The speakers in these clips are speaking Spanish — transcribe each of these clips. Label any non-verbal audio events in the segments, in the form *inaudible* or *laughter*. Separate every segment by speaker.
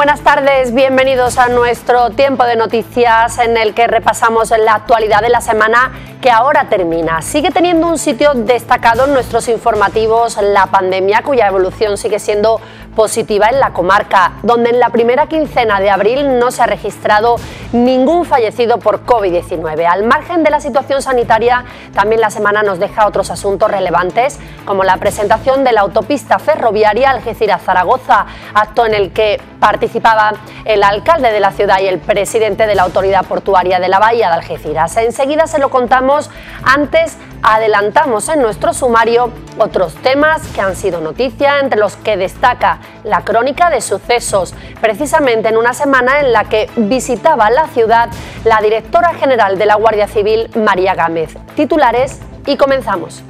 Speaker 1: buenas tardes, bienvenidos a nuestro tiempo de noticias en el que repasamos la actualidad de la semana que ahora termina. Sigue teniendo un sitio destacado en nuestros informativos la pandemia, cuya evolución sigue siendo positiva en la comarca, donde en la primera quincena de abril no se ha registrado ningún fallecido por COVID-19. Al margen de la situación sanitaria, también la semana nos deja otros asuntos relevantes, como la presentación de la autopista ferroviaria Algeciras-Zaragoza, acto en el que participaba el alcalde de la ciudad y el presidente de la Autoridad Portuaria de la Bahía de Algeciras. Enseguida se lo contamos, antes adelantamos en nuestro sumario otros temas que han sido noticia, entre los que destaca la crónica de sucesos, precisamente en una semana en la que visitaba la ciudad la directora general de la Guardia Civil, María Gámez. Titulares y comenzamos.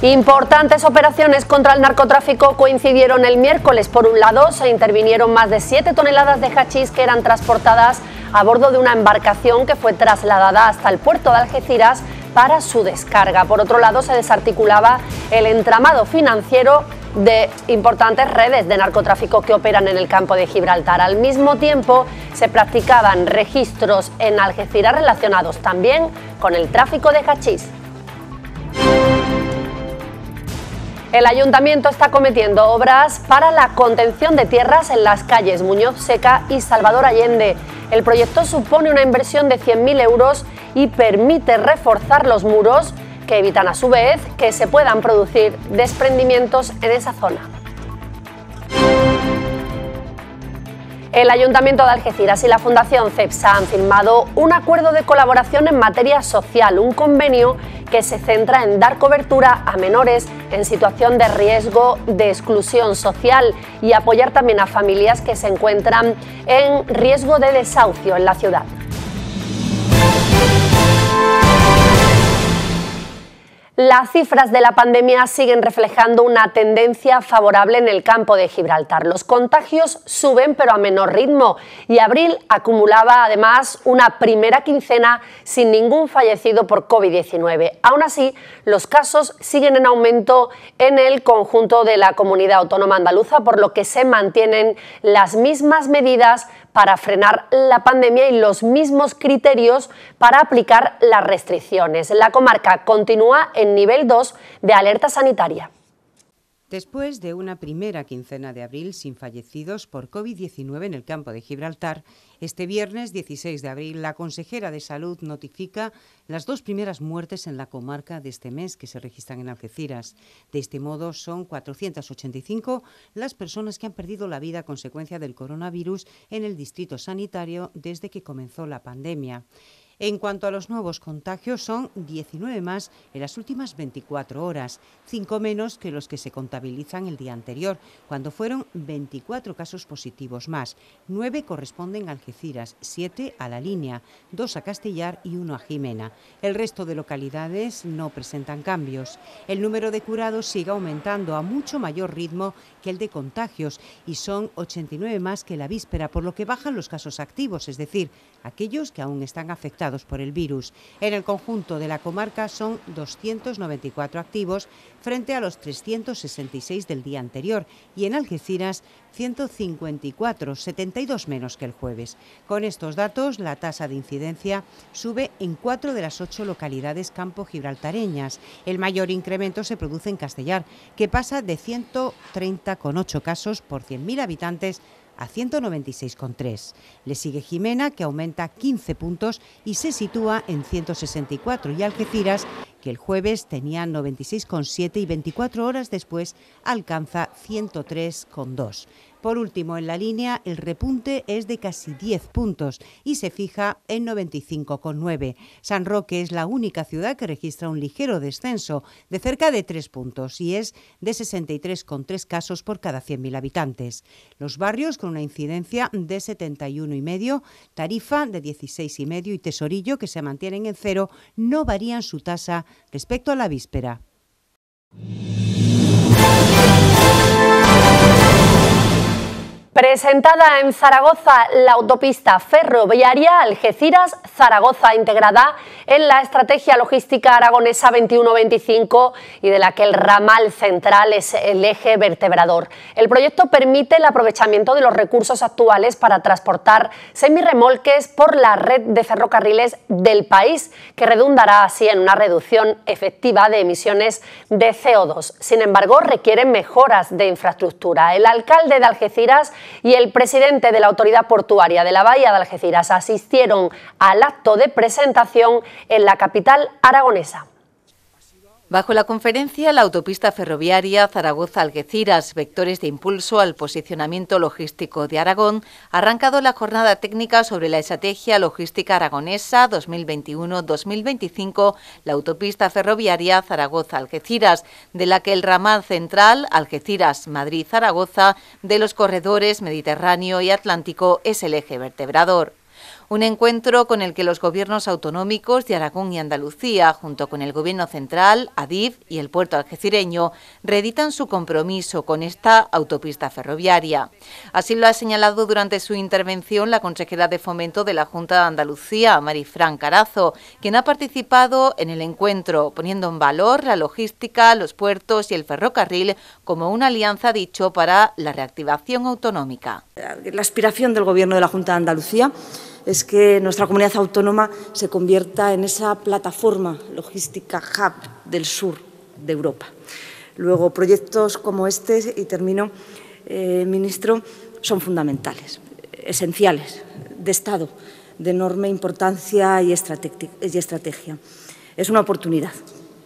Speaker 1: Importantes operaciones contra el narcotráfico coincidieron el miércoles. Por un lado, se intervinieron más de 7 toneladas de hachís que eran transportadas a bordo de una embarcación que fue trasladada hasta el puerto de Algeciras para su descarga. Por otro lado, se desarticulaba el entramado financiero de importantes redes de narcotráfico que operan en el campo de Gibraltar. Al mismo tiempo, se practicaban registros en Algeciras relacionados también con el tráfico de hachís. El ayuntamiento está cometiendo obras para la contención de tierras en las calles Muñoz Seca y Salvador Allende. El proyecto supone una inversión de 100.000 euros y permite reforzar los muros que evitan a su vez que se puedan producir desprendimientos en esa zona. El Ayuntamiento de Algeciras y la Fundación CEPSA han firmado un acuerdo de colaboración en materia social, un convenio que se centra en dar cobertura a menores en situación de riesgo de exclusión social y apoyar también a familias que se encuentran en riesgo de desahucio en la ciudad. Las cifras de la pandemia siguen reflejando una tendencia favorable en el campo de Gibraltar. Los contagios suben pero a menor ritmo y abril acumulaba además una primera quincena sin ningún fallecido por COVID-19. Aún así, los casos siguen en aumento en el conjunto de la comunidad autónoma andaluza, por lo que se mantienen las mismas medidas para frenar la pandemia y los mismos criterios para aplicar las restricciones. La comarca continúa en nivel 2 de alerta sanitaria.
Speaker 2: Después de una primera quincena de abril sin fallecidos por COVID-19 en el campo de Gibraltar, este viernes 16 de abril la consejera de Salud notifica las dos primeras muertes en la comarca de este mes que se registran en Algeciras. De este modo son 485 las personas que han perdido la vida a consecuencia del coronavirus en el distrito sanitario desde que comenzó la pandemia. En cuanto a los nuevos contagios, son 19 más en las últimas 24 horas, 5 menos que los que se contabilizan el día anterior, cuando fueron 24 casos positivos más. 9 corresponden a Algeciras, 7 a La Línea, 2 a Castellar y 1 a Jimena. El resto de localidades no presentan cambios. El número de curados sigue aumentando a mucho mayor ritmo el de contagios y son 89 más que la víspera, por lo que bajan los casos activos, es decir, aquellos que aún están afectados por el virus. En el conjunto de la comarca son 294 activos frente a los 366 del día anterior y en Algeciras 154, 72 menos que el jueves. Con estos datos, la tasa de incidencia sube en cuatro de las ocho localidades campo gibraltareñas. El mayor incremento se produce en Castellar, que pasa de 130,8 casos por 100.000 habitantes a 196,3. Le sigue Jimena, que aumenta 15 puntos y se sitúa en 164, y Algeciras que el jueves tenía 96,7 y 24 horas después alcanza 103,2. Por último, en la línea, el repunte es de casi 10 puntos y se fija en 95,9. San Roque es la única ciudad que registra un ligero descenso de cerca de 3 puntos y es de 63,3 casos por cada 100.000 habitantes. Los barrios con una incidencia de 71,5, Tarifa de 16,5 y Tesorillo, que se mantienen en cero, no varían su tasa respecto a la víspera.
Speaker 1: Presentada en Zaragoza, la autopista ferroviaria Algeciras-Zaragoza, integrada en la Estrategia Logística Aragonesa 21 y de la que el ramal central es el eje vertebrador. El proyecto permite el aprovechamiento de los recursos actuales para transportar semirremolques por la red de ferrocarriles del país, que redundará así en una reducción efectiva de emisiones de CO2. Sin embargo, requiere mejoras de infraestructura. El alcalde de Algeciras y el presidente de la Autoridad Portuaria de la Bahía de Algeciras asistieron al acto de presentación en la capital aragonesa.
Speaker 3: Bajo la conferencia, la autopista ferroviaria Zaragoza-Algeciras, vectores de impulso al posicionamiento logístico de Aragón, ha arrancado la jornada técnica sobre la estrategia logística aragonesa 2021-2025, la autopista ferroviaria Zaragoza-Algeciras, de la que el ramal central Algeciras-Madrid-Zaragoza de los corredores Mediterráneo y Atlántico es el eje vertebrador. Un encuentro con el que los gobiernos autonómicos de Aragón y Andalucía, junto con el Gobierno Central, Adif y el puerto algecireño, reeditan su compromiso con esta autopista ferroviaria. Así lo ha señalado durante su intervención la consejera de Fomento de la Junta de Andalucía, Marifran Carazo, quien ha participado en el encuentro, poniendo en valor la logística, los puertos y el ferrocarril como una alianza, dicho, para la reactivación autonómica. La aspiración del Gobierno de la Junta de Andalucía es que nuestra comunidad autónoma se convierta en esa plataforma logística hub del sur de Europa. Luego, proyectos como este, y termino, eh, ministro, son fundamentales, esenciales, de Estado, de enorme importancia y estrategia. Es una oportunidad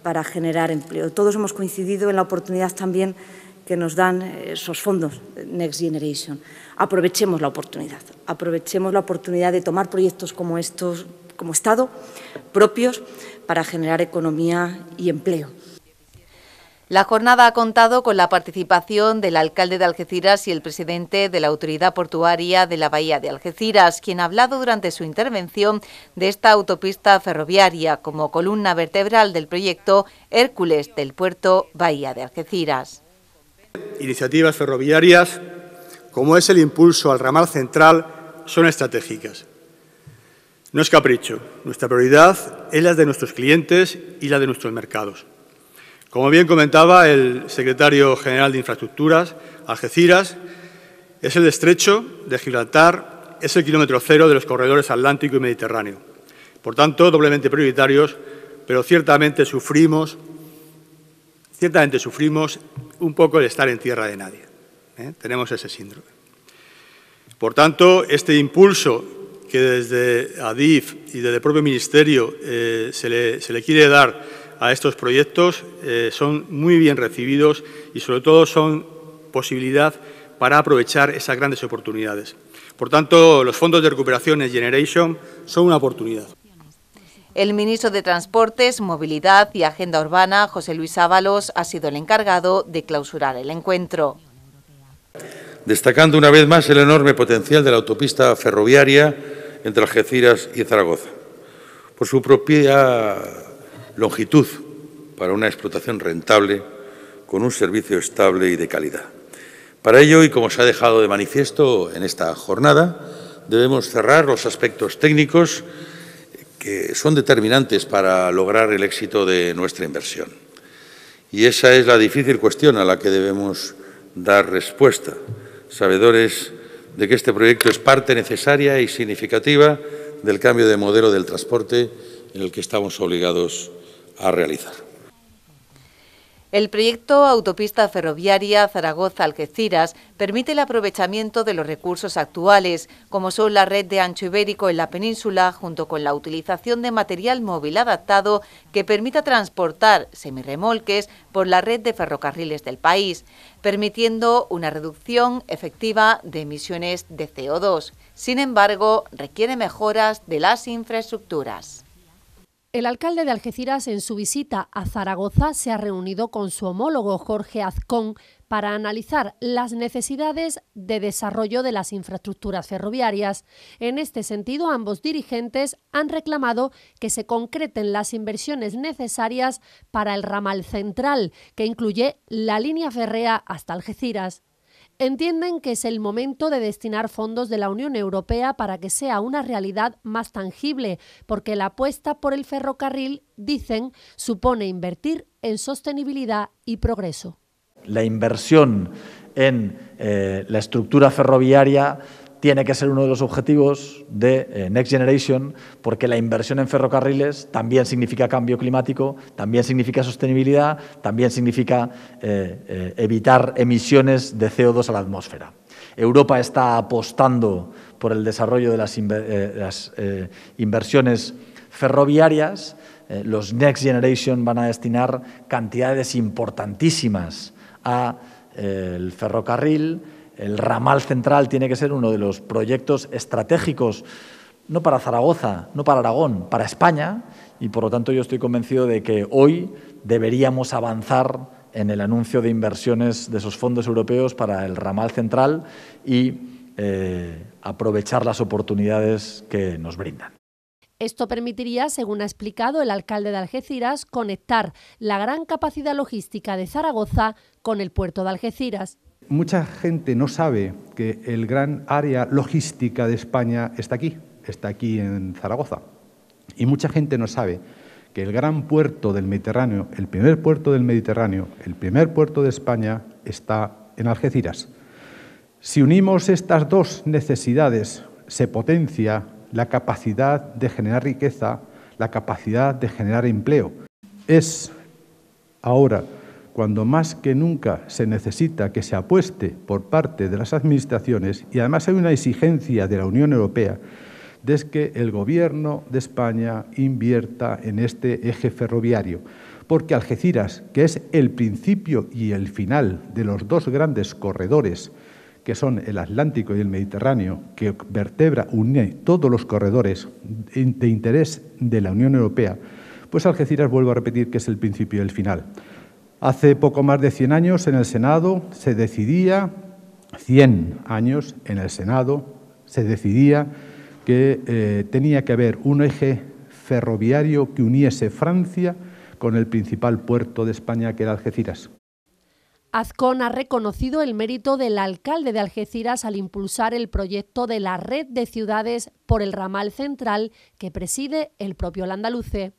Speaker 3: para generar empleo. Todos hemos coincidido en la oportunidad también que nos dan eh, esos fondos Next Generation. Aprovechemos la oportunidad, aprovechemos la oportunidad de tomar proyectos como estos, como Estado, propios para
Speaker 4: generar economía y empleo.
Speaker 3: La jornada ha contado con la participación del alcalde de Algeciras y el presidente de la Autoridad Portuaria de la Bahía de Algeciras, quien ha hablado durante su intervención de esta autopista ferroviaria como columna vertebral del proyecto Hércules del puerto Bahía de Algeciras.
Speaker 5: Iniciativas ferroviarias, como es el impulso al ramal central, son estratégicas. No es capricho, nuestra prioridad es la de nuestros clientes y la de nuestros mercados. Como bien comentaba el secretario general de Infraestructuras, Algeciras es el estrecho de Gibraltar, es el kilómetro cero de los corredores Atlántico y Mediterráneo. Por tanto, doblemente prioritarios, pero ciertamente sufrimos ciertamente sufrimos un poco el estar en tierra de nadie. ¿eh? Tenemos ese síndrome. Por tanto, este impulso que desde ADIF y desde el propio Ministerio eh, se, le, quiere dar a estos proyectos eh, son muy bien recibidos y sobre todo son posibilidad para aprovechar esas grandes oportunidades. Por tanto, los fondos de recuperación en Generation son una oportunidad.
Speaker 3: El ministro de Transportes, Movilidad y Agenda Urbana, José Luis Ábalos, ha sido el encargado de clausurar el encuentro.
Speaker 6: Destacando una vez más el enorme potencial de la autopista ferroviaria entre Algeciras y Zaragoza, por su propia longitud para una explotación rentable con un servicio estable y de calidad. Para ello, y como se ha dejado de manifiesto en esta jornada, debemos cerrar los aspectos técnicos son determinantes para lograr el éxito de nuestra inversión. Y esa es la difícil cuestión a la que debemos dar respuesta, sabedores de que este proyecto es parte necesaria y significativa del cambio de modelo del transporte en el que estamos obligados
Speaker 5: a realizar.
Speaker 3: El proyecto Autopista Ferroviaria Zaragoza-Algeciras permite el aprovechamiento de los recursos actuales, como son la red de ancho ibérico en la península, junto con la utilización de material móvil adaptado que permita transportar semirremolques por la red de ferrocarriles del país, permitiendo una reducción efectiva de emisiones de CO2. Sin embargo, requiere mejoras de las infraestructuras.
Speaker 1: El alcalde de Algeciras en su visita a Zaragoza se ha reunido con su homólogo Jorge Azcón para analizar las necesidades de desarrollo de las infraestructuras ferroviarias. En este sentido, ambos dirigentes han reclamado que se concreten las inversiones necesarias para el ramal central, que incluye la línea férrea hasta Algeciras entienden que es el momento de destinar fondos de la Unión Europea para que sea una realidad más tangible, porque la apuesta por el ferrocarril, dicen, supone invertir en sostenibilidad y progreso.
Speaker 7: La inversión en eh, la estructura ferroviaria tiene que ser uno de los objetivos de eh, Next Generation, porque la inversión en ferrocarriles también significa cambio climático, también significa sostenibilidad, también significa eh, eh, evitar emisiones de CO2 a la atmósfera. Europa está apostando por el desarrollo de las, las inversiones ferroviarias. los Next Generation van a destinar cantidades importantísimas al ferrocarril, el ramal central tiene que ser uno de los proyectos estratégicos, no para Zaragoza, no para Aragón, para España, y por lo tanto yo estoy convencido de que hoy deberíamos avanzar en el anuncio de inversiones de esos fondos europeos para el ramal central y eh, aprovechar las oportunidades que nos brindan.
Speaker 1: Esto permitiría, según ha explicado el alcalde de Algeciras, conectar la gran capacidad logística de Zaragoza con el puerto de Algeciras
Speaker 6: mucha gente no sabe que el gran área logística de España está aquí, está aquí en Zaragoza. Y mucha gente no sabe que el gran puerto del Mediterráneo, el primer puerto del Mediterráneo, el primer puerto de España está en Algeciras. Si unimos estas dos necesidades, se potencia la capacidad de generar riqueza, la capacidad de generar empleo. Es ahora cuando más que nunca se necesita que se apueste por parte de las administraciones y además hay una exigencia de la Unión Europea de que el Gobierno de España invierta en este eje ferroviario, porque Algeciras, que es el principio y el final de los dos grandes corredores, que son el Atlántico y el Mediterráneo, que vertebra, une todos los corredores de interés de la Unión Europea, pues Algeciras, vuelvo a repetir, que es el principio y el final. Hace poco más de 100 años en el Senado se decidía, años en el Senado se decidía que eh, tenía que haber un eje ferroviario que uniese Francia con el principal puerto de España que era Algeciras.
Speaker 1: Azcón ha reconocido el mérito del alcalde de Algeciras al impulsar el proyecto de la red de ciudades por el ramal central que preside el propio Landaluce.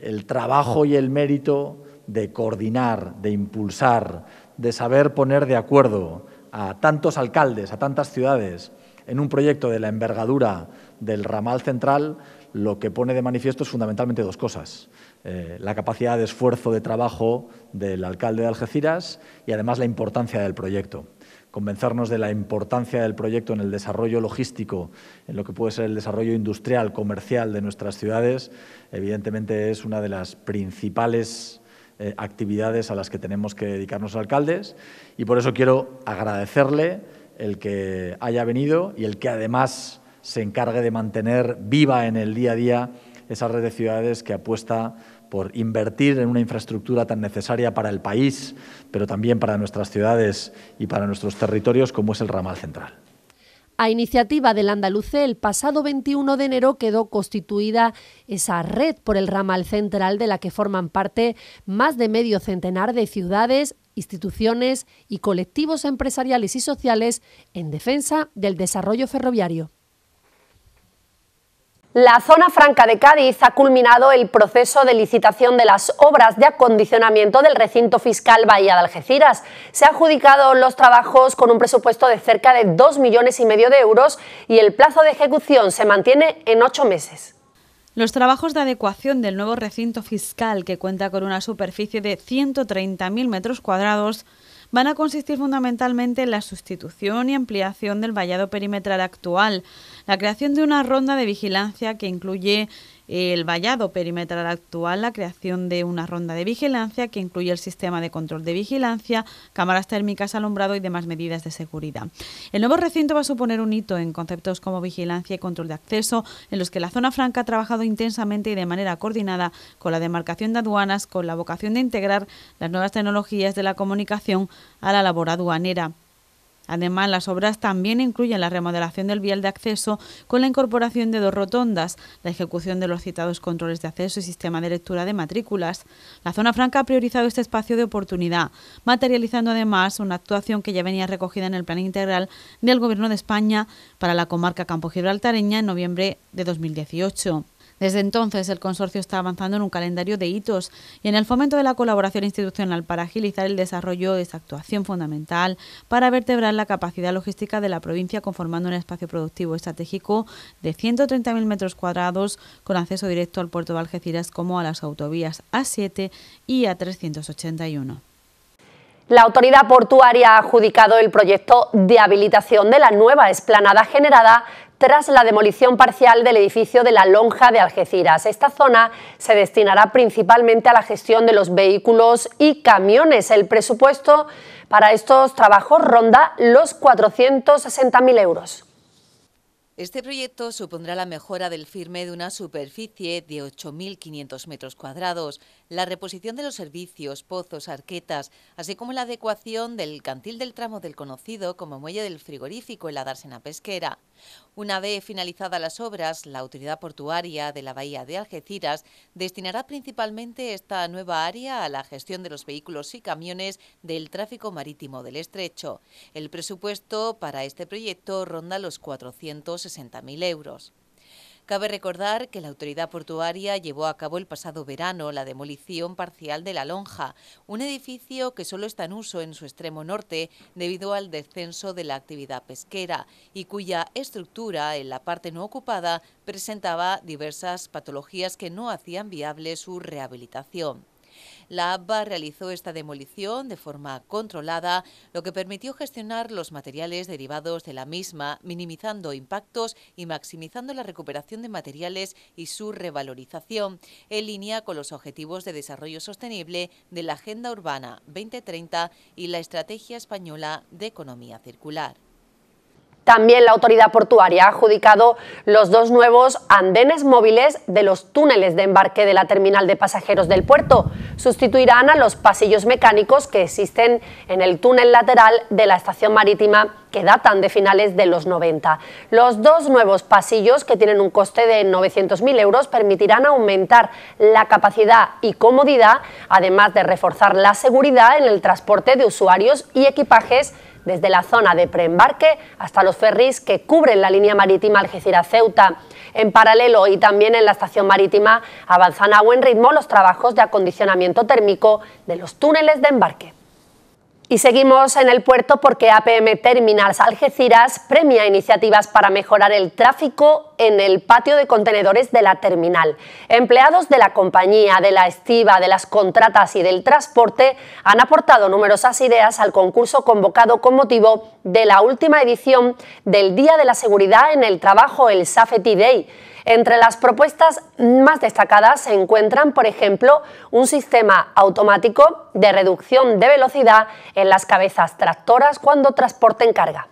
Speaker 7: El trabajo y el mérito de coordinar, de impulsar, de saber poner de acuerdo a tantos alcaldes, a tantas ciudades, en un proyecto de la envergadura del ramal central, lo que pone de manifiesto es fundamentalmente dos cosas. Eh, la capacidad de esfuerzo de trabajo del alcalde de Algeciras y además la importancia del proyecto. Convencernos de la importancia del proyecto en el desarrollo logístico, en lo que puede ser el desarrollo industrial, comercial de nuestras ciudades, evidentemente es una de las principales eh, actividades a las que tenemos que dedicarnos alcaldes y por eso quiero agradecerle el que haya venido y el que además se encargue de mantener viva en el día a día esa red de ciudades que apuesta por invertir en una infraestructura tan necesaria para el país, pero también para nuestras ciudades y para nuestros territorios como es el ramal central.
Speaker 1: A iniciativa del Andaluce, el pasado 21 de enero quedó constituida esa red por el ramal central de la que forman parte más de medio centenar de ciudades, instituciones y colectivos empresariales y sociales en defensa del desarrollo ferroviario. La zona franca de Cádiz ha culminado el proceso de licitación de las obras de acondicionamiento del recinto fiscal Bahía de Algeciras. Se han adjudicado los trabajos con un presupuesto de cerca de 2 millones y medio de euros y el plazo de ejecución se mantiene en ocho meses.
Speaker 8: Los trabajos de adecuación del nuevo recinto fiscal, que cuenta con una superficie de 130.000 metros cuadrados, van a consistir fundamentalmente en la sustitución y ampliación del vallado perimetral actual, la creación de una ronda de vigilancia que incluye el vallado perimetral actual, la creación de una ronda de vigilancia que incluye el sistema de control de vigilancia, cámaras térmicas, alumbrado y demás medidas de seguridad. El nuevo recinto va a suponer un hito en conceptos como vigilancia y control de acceso, en los que la zona franca ha trabajado intensamente y de manera coordinada con la demarcación de aduanas, con la vocación de integrar las nuevas tecnologías de la comunicación a la labor aduanera. Además, las obras también incluyen la remodelación del vial de acceso con la incorporación de dos rotondas, la ejecución de los citados controles de acceso y sistema de lectura de matrículas. La zona franca ha priorizado este espacio de oportunidad, materializando además una actuación que ya venía recogida en el plan integral del Gobierno de España para la comarca Campo Gibraltareña en noviembre de 2018. Desde entonces, el consorcio está avanzando en un calendario de hitos y en el fomento de la colaboración institucional para agilizar el desarrollo de esta actuación fundamental para vertebrar la capacidad logística de la provincia conformando un espacio productivo estratégico de 130.000 metros cuadrados con acceso directo al puerto de Algeciras como a las autovías A7 y A381.
Speaker 1: La autoridad portuaria ha adjudicado el proyecto de habilitación de la nueva explanada generada tras la demolición parcial del edificio de la Lonja de Algeciras. Esta zona se destinará principalmente a la gestión de los vehículos y camiones. El presupuesto para estos trabajos ronda los 460.000 euros.
Speaker 3: Este proyecto supondrá la mejora del firme de una superficie de 8.500 metros cuadrados la reposición de los servicios, pozos, arquetas, así como la adecuación del cantil del tramo del conocido como muelle del frigorífico en la dársena pesquera. Una vez finalizadas las obras, la autoridad portuaria de la bahía de Algeciras destinará principalmente esta nueva área a la gestión de los vehículos y camiones del tráfico marítimo del estrecho. El presupuesto para este proyecto ronda los 460.000 euros. Cabe recordar que la autoridad portuaria llevó a cabo el pasado verano la demolición parcial de La Lonja, un edificio que solo está en uso en su extremo norte debido al descenso de la actividad pesquera y cuya estructura en la parte no ocupada presentaba diversas patologías que no hacían viable su rehabilitación. La ABBA realizó esta demolición de forma controlada, lo que permitió gestionar los materiales derivados de la misma, minimizando impactos y maximizando la recuperación de materiales y su revalorización, en línea con los objetivos de desarrollo sostenible de la Agenda Urbana 2030 y la Estrategia Española de Economía
Speaker 1: Circular. También la autoridad portuaria ha adjudicado los dos nuevos andenes móviles de los túneles de embarque de la terminal de pasajeros del puerto. Sustituirán a los pasillos mecánicos que existen en el túnel lateral de la estación marítima que datan de finales de los 90. Los dos nuevos pasillos, que tienen un coste de 900.000 euros, permitirán aumentar la capacidad y comodidad, además de reforzar la seguridad en el transporte de usuarios y equipajes desde la zona de preembarque hasta los ferries que cubren la línea marítima Algeciras-Ceuta. En paralelo y también en la estación marítima avanzan a buen ritmo los trabajos de acondicionamiento térmico de los túneles de embarque. Y seguimos en el puerto porque APM Terminals Algeciras premia iniciativas para mejorar el tráfico en el patio de contenedores de la terminal. Empleados de la compañía, de la estiva, de las contratas y del transporte han aportado numerosas ideas al concurso convocado con motivo de la última edición del Día de la Seguridad en el Trabajo, el Safety Day entre las propuestas más destacadas se encuentran, por ejemplo, un sistema automático de reducción de velocidad en las cabezas tractoras cuando transporten carga.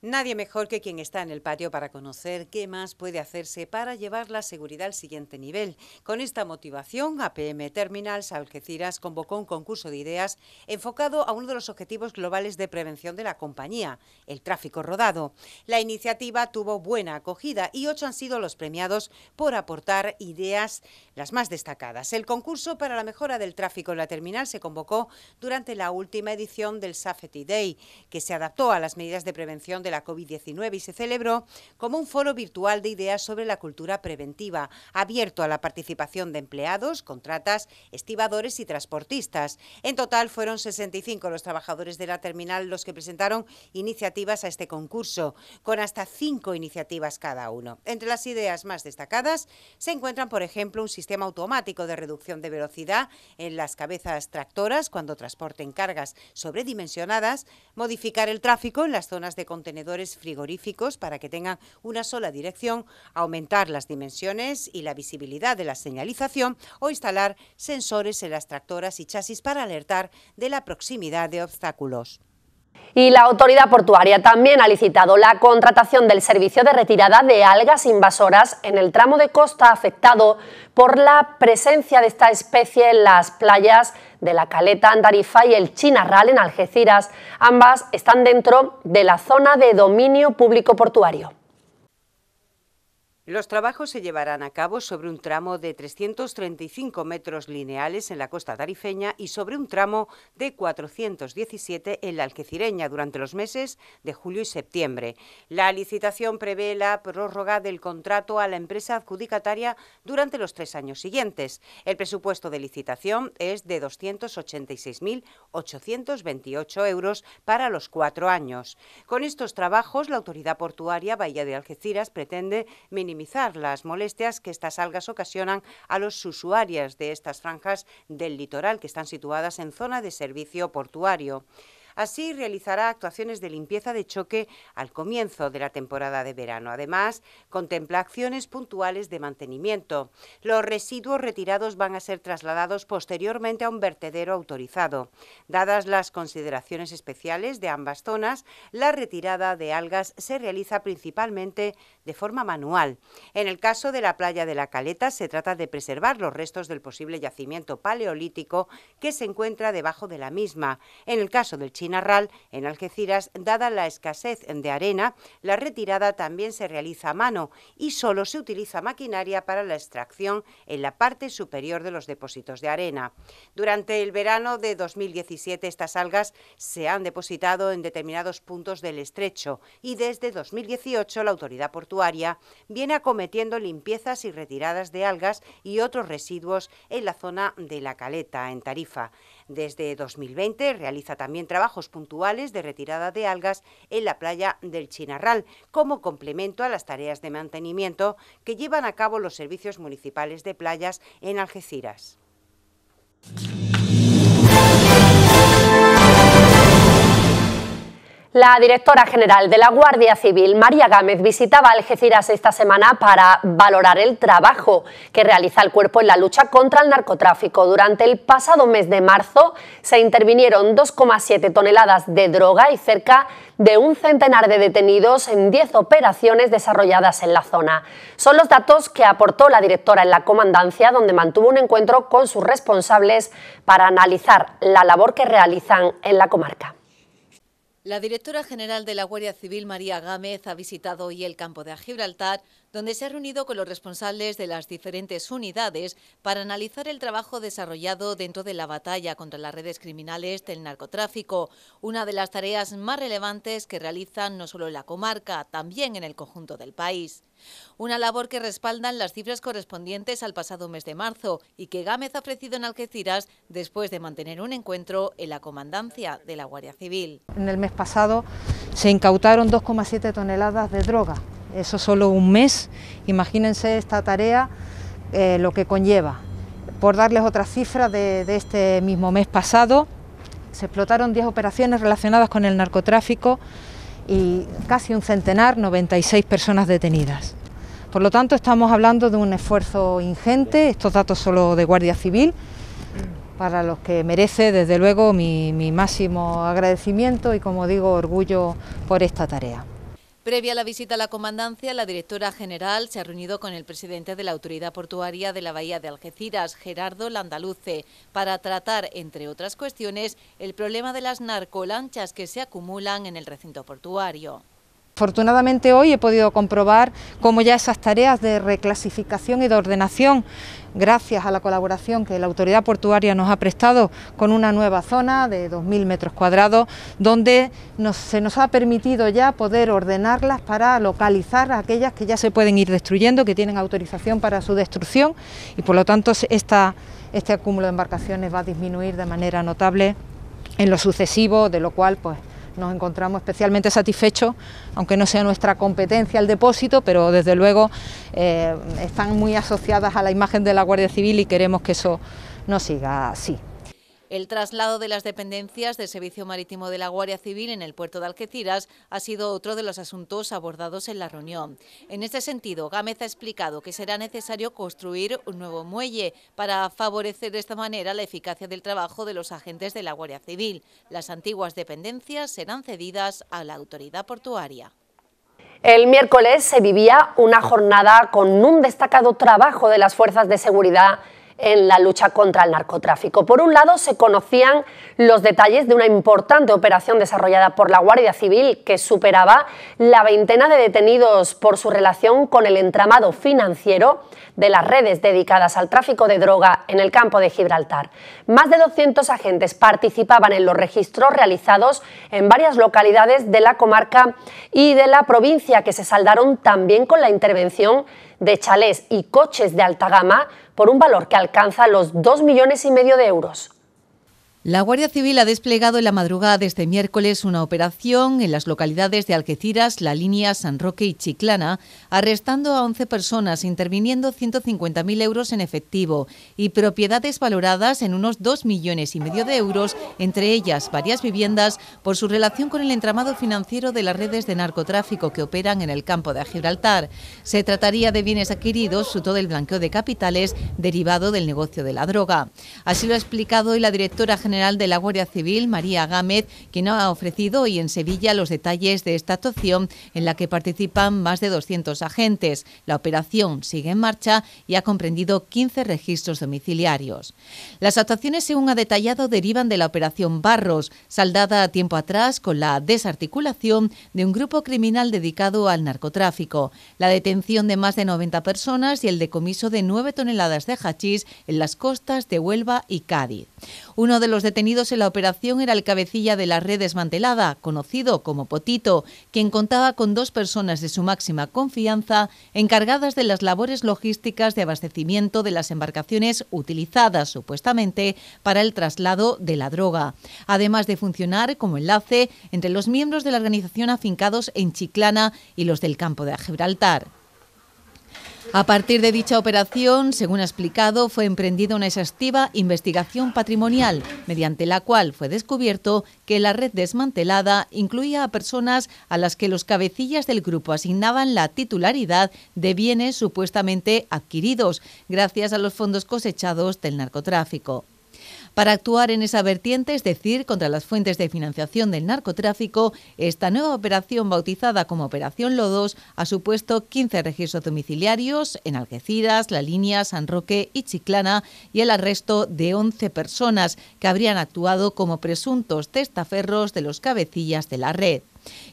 Speaker 2: Nadie mejor que quien está en el patio para conocer qué más puede hacerse para llevar la seguridad al siguiente nivel. Con esta motivación, APM Terminals Algeciras convocó un concurso de ideas enfocado a uno de los objetivos globales de prevención de la compañía, el tráfico rodado. La iniciativa tuvo buena acogida y ocho han sido los premiados por aportar ideas las más destacadas. El concurso para la mejora del tráfico en la terminal se convocó durante la última edición del Safety Day, que se adaptó a las medidas de prevención de de la COVID-19 y se celebró como un foro virtual de ideas sobre la cultura preventiva, abierto a la participación de empleados, contratas, estibadores y transportistas. En total fueron 65 los trabajadores de la terminal los que presentaron iniciativas a este concurso, con hasta cinco iniciativas cada uno. Entre las ideas más destacadas se encuentran, por ejemplo, un sistema automático de reducción de velocidad en las cabezas tractoras cuando transporten cargas sobredimensionadas, modificar el tráfico en las zonas de contenedores frigoríficos para que tengan una sola dirección, aumentar las dimensiones y la visibilidad de la señalización o instalar sensores en las tractoras y chasis para alertar de la proximidad de obstáculos.
Speaker 1: Y la autoridad portuaria también ha licitado la contratación del servicio de retirada de algas invasoras en el tramo de costa afectado por la presencia de esta especie en las playas de la Caleta Andarifa y el Chinarral en Algeciras. Ambas están dentro de la zona de dominio público portuario.
Speaker 2: Los trabajos se llevarán a cabo sobre un tramo de 335 metros lineales en la costa tarifeña y sobre un tramo de 417 en la algecireña durante los meses de julio y septiembre. La licitación prevé la prórroga del contrato a la empresa adjudicataria durante los tres años siguientes. El presupuesto de licitación es de 286.828 euros para los cuatro años. Con estos trabajos, la autoridad portuaria Bahía de Algeciras pretende minimizar las molestias que estas algas ocasionan a los usuarios de estas franjas del litoral que están situadas en zona de servicio portuario. Así realizará actuaciones de limpieza de choque al comienzo de la temporada de verano. Además, contempla acciones puntuales de mantenimiento. Los residuos retirados van a ser trasladados posteriormente a un vertedero autorizado. Dadas las consideraciones especiales de ambas zonas, la retirada de algas se realiza principalmente de forma manual. En el caso de la playa de la Caleta se trata de preservar los restos del posible yacimiento paleolítico que se encuentra debajo de la misma. En el caso del Chile, en Algeciras, dada la escasez de arena, la retirada también se realiza a mano y solo se utiliza maquinaria para la extracción en la parte superior de los depósitos de arena. Durante el verano de 2017 estas algas se han depositado en determinados puntos del estrecho y desde 2018 la autoridad portuaria viene acometiendo limpiezas y retiradas de algas y otros residuos en la zona de la caleta, en Tarifa. Desde 2020 realiza también trabajos puntuales de retirada de algas en la playa del Chinarral, como complemento a las tareas de mantenimiento que llevan a cabo los servicios municipales de playas en Algeciras.
Speaker 1: La directora general de la Guardia Civil, María Gámez, visitaba Algeciras esta semana para valorar el trabajo que realiza el cuerpo en la lucha contra el narcotráfico. Durante el pasado mes de marzo se intervinieron 2,7 toneladas de droga y cerca de un centenar de detenidos en 10 operaciones desarrolladas en la zona. Son los datos que aportó la directora en la comandancia, donde mantuvo un encuentro con sus responsables para analizar la labor que realizan en la comarca.
Speaker 3: La directora general de la Guardia Civil, María Gámez, ha visitado hoy el campo de Gibraltar donde se ha reunido con los responsables de las diferentes unidades para analizar el trabajo desarrollado dentro de la batalla contra las redes criminales del narcotráfico, una de las tareas más relevantes que realizan no solo en la comarca, también en el conjunto del país. Una labor que respaldan las cifras correspondientes al pasado mes de marzo y que Gámez ha ofrecido en Algeciras después de mantener un encuentro en la comandancia de la Guardia Civil.
Speaker 4: En el mes pasado se incautaron 2,7 toneladas de droga eso solo un mes, imagínense esta tarea, eh, lo que conlleva. Por darles otra cifra de, este mismo mes pasado, se explotaron 10 operaciones relacionadas con el narcotráfico y casi un centenar, 96 personas detenidas. Por lo tanto, estamos hablando de un esfuerzo ingente, estos datos solo de Guardia Civil, para los que merece, desde luego, mi máximo agradecimiento y, como digo, orgullo por esta tarea.
Speaker 3: Previa a la visita a la comandancia, la directora general se ha reunido con el presidente de la Autoridad Portuaria de la Bahía de Algeciras, Gerardo Landaluce, para tratar, entre otras cuestiones, el problema de las narcolanchas que se acumulan en el recinto portuario.
Speaker 4: Afortunadamente hoy he podido comprobar cómo ya esas tareas de reclasificación y de ordenación, gracias a la colaboración que la autoridad portuaria nos ha prestado con una nueva zona de 2.000 metros cuadrados, donde se nos ha permitido ya poder ordenarlas para localizar aquellas que ya se pueden ir destruyendo, que tienen autorización para su destrucción y por lo tanto este acúmulo de embarcaciones va a disminuir de manera notable en lo sucesivo, de lo cual pues nos encontramos especialmente satisfechos, aunque no sea nuestra competencia el depósito, pero desde luego eh, están muy asociadas a la imagen de la Guardia Civil y queremos que eso no siga así.
Speaker 3: El traslado de las dependencias del Servicio Marítimo de la Guardia Civil en el puerto de Algeciras ha sido otro de los asuntos abordados en la reunión. En este sentido, Gámez ha explicado que será necesario construir un nuevo muelle para favorecer de esta manera la eficacia del trabajo de los agentes de la Guardia Civil. Las antiguas dependencias serán cedidas a la autoridad portuaria.
Speaker 1: El miércoles se vivía una jornada con un destacado trabajo de las fuerzas de seguridad en la lucha contra el narcotráfico. Por un lado, se conocían los detalles de una importante operación desarrollada por la Guardia Civil que superaba la veintena de detenidos por su relación con el entramado financiero de las redes dedicadas al tráfico de droga en el campo de Gibraltar. Más de 200 agentes participaban en los registros realizados en varias localidades de la comarca y de la provincia que se saldaron también con la intervención de chalés y coches de alta gama por un valor que alcanza los 2 millones y medio de euros.
Speaker 3: La Guardia Civil ha desplegado en la madrugada de este miércoles una operación en las localidades de Algeciras, La Línea, San Roque y Chiclana, arrestando a 11 personas, interviniendo 150.000 euros en efectivo y propiedades valoradas en unos 2 millones y medio de euros, entre ellas varias viviendas, por su relación con el entramado financiero de las redes de narcotráfico que operan en el campo de Gibraltar. Se trataría de bienes adquiridos todo el blanqueo de capitales derivado del negocio de la droga. Así lo ha explicado hoy la directora general General de la Guardia Civil, María Gámez, quien ha ofrecido hoy en Sevilla los detalles de esta actuación en la que participan más de 200 agentes. La operación sigue en marcha y ha comprendido 15 registros domiciliarios. Las actuaciones, según ha detallado, derivan de la operación Barros, saldada a tiempo atrás con la desarticulación de un grupo criminal dedicado al narcotráfico, la detención de más de 90 personas y el decomiso de 9 toneladas de hachís en las costas de Huelva y Cádiz. Uno de los detenidos en la operación era el cabecilla de la red desmantelada, conocido como Potito, quien contaba con dos personas de su máxima confianza encargadas de las labores logísticas de abastecimiento de las embarcaciones utilizadas supuestamente para el traslado de la droga, además de funcionar como enlace entre los miembros de la organización afincados en Chiclana y los del campo de Gibraltar. A partir de dicha operación, según ha explicado, fue emprendida una exhaustiva investigación patrimonial, mediante la cual fue descubierto que la red desmantelada incluía a personas a las que los cabecillas del grupo asignaban la titularidad de bienes supuestamente adquiridos gracias a los fondos cosechados del narcotráfico. Para actuar en esa vertiente, es decir, contra las fuentes de financiación del narcotráfico, esta nueva operación, bautizada como Operación Lodos, ha supuesto 15 registros domiciliarios en Algeciras, La Línea, San Roque y Chiclana y el arresto de 11 personas que habrían actuado como presuntos testaferros de los cabecillas de la red.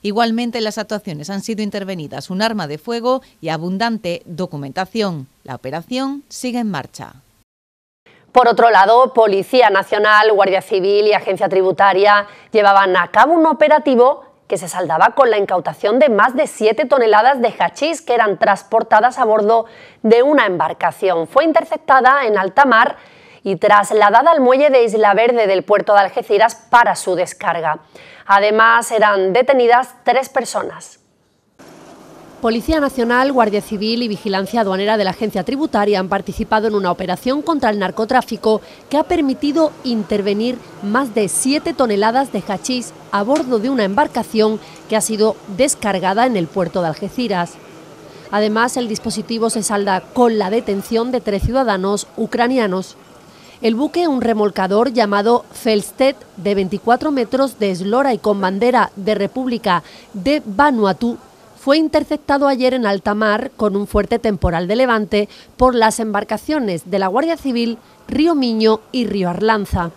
Speaker 3: Igualmente, las actuaciones han sido intervenidas un arma de fuego y abundante documentación. La operación sigue en marcha.
Speaker 1: Por otro lado, Policía Nacional, Guardia Civil y Agencia Tributaria llevaban a cabo un operativo que se saldaba con la incautación de más de 7 toneladas de hachís que eran transportadas a bordo de una embarcación. Fue interceptada en alta mar y trasladada al muelle de Isla Verde del puerto de Algeciras para su descarga. Además, eran detenidas tres personas. Policía Nacional, Guardia Civil y Vigilancia Aduanera de la Agencia Tributaria han participado en una operación contra el narcotráfico que ha permitido intervenir más de 7 toneladas de hachís a bordo de una embarcación que ha sido descargada en el puerto de Algeciras. Además, el dispositivo se salda con la detención de tres ciudadanos ucranianos. El buque, un remolcador llamado Felsted, de 24 metros de eslora y con bandera de República de Vanuatu, fue interceptado ayer en alta mar con un fuerte temporal de levante por las embarcaciones de la Guardia Civil, Río Miño y Río Arlanza.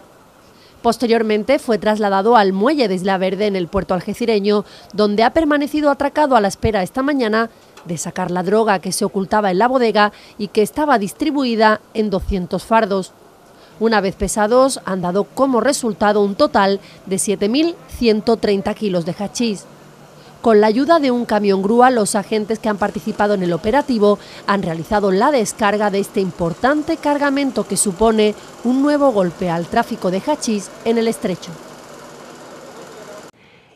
Speaker 1: Posteriormente fue trasladado al muelle de Isla Verde en el puerto algecireño, donde ha permanecido atracado a la espera esta mañana de sacar la droga que se ocultaba en la bodega y que estaba distribuida en 200 fardos. Una vez pesados, han dado como resultado un total de 7.130 kilos de hachís. Con la ayuda de un camión grúa, los agentes que han participado en el operativo han realizado la descarga de este importante cargamento que supone un nuevo golpe al tráfico de hachís en el estrecho.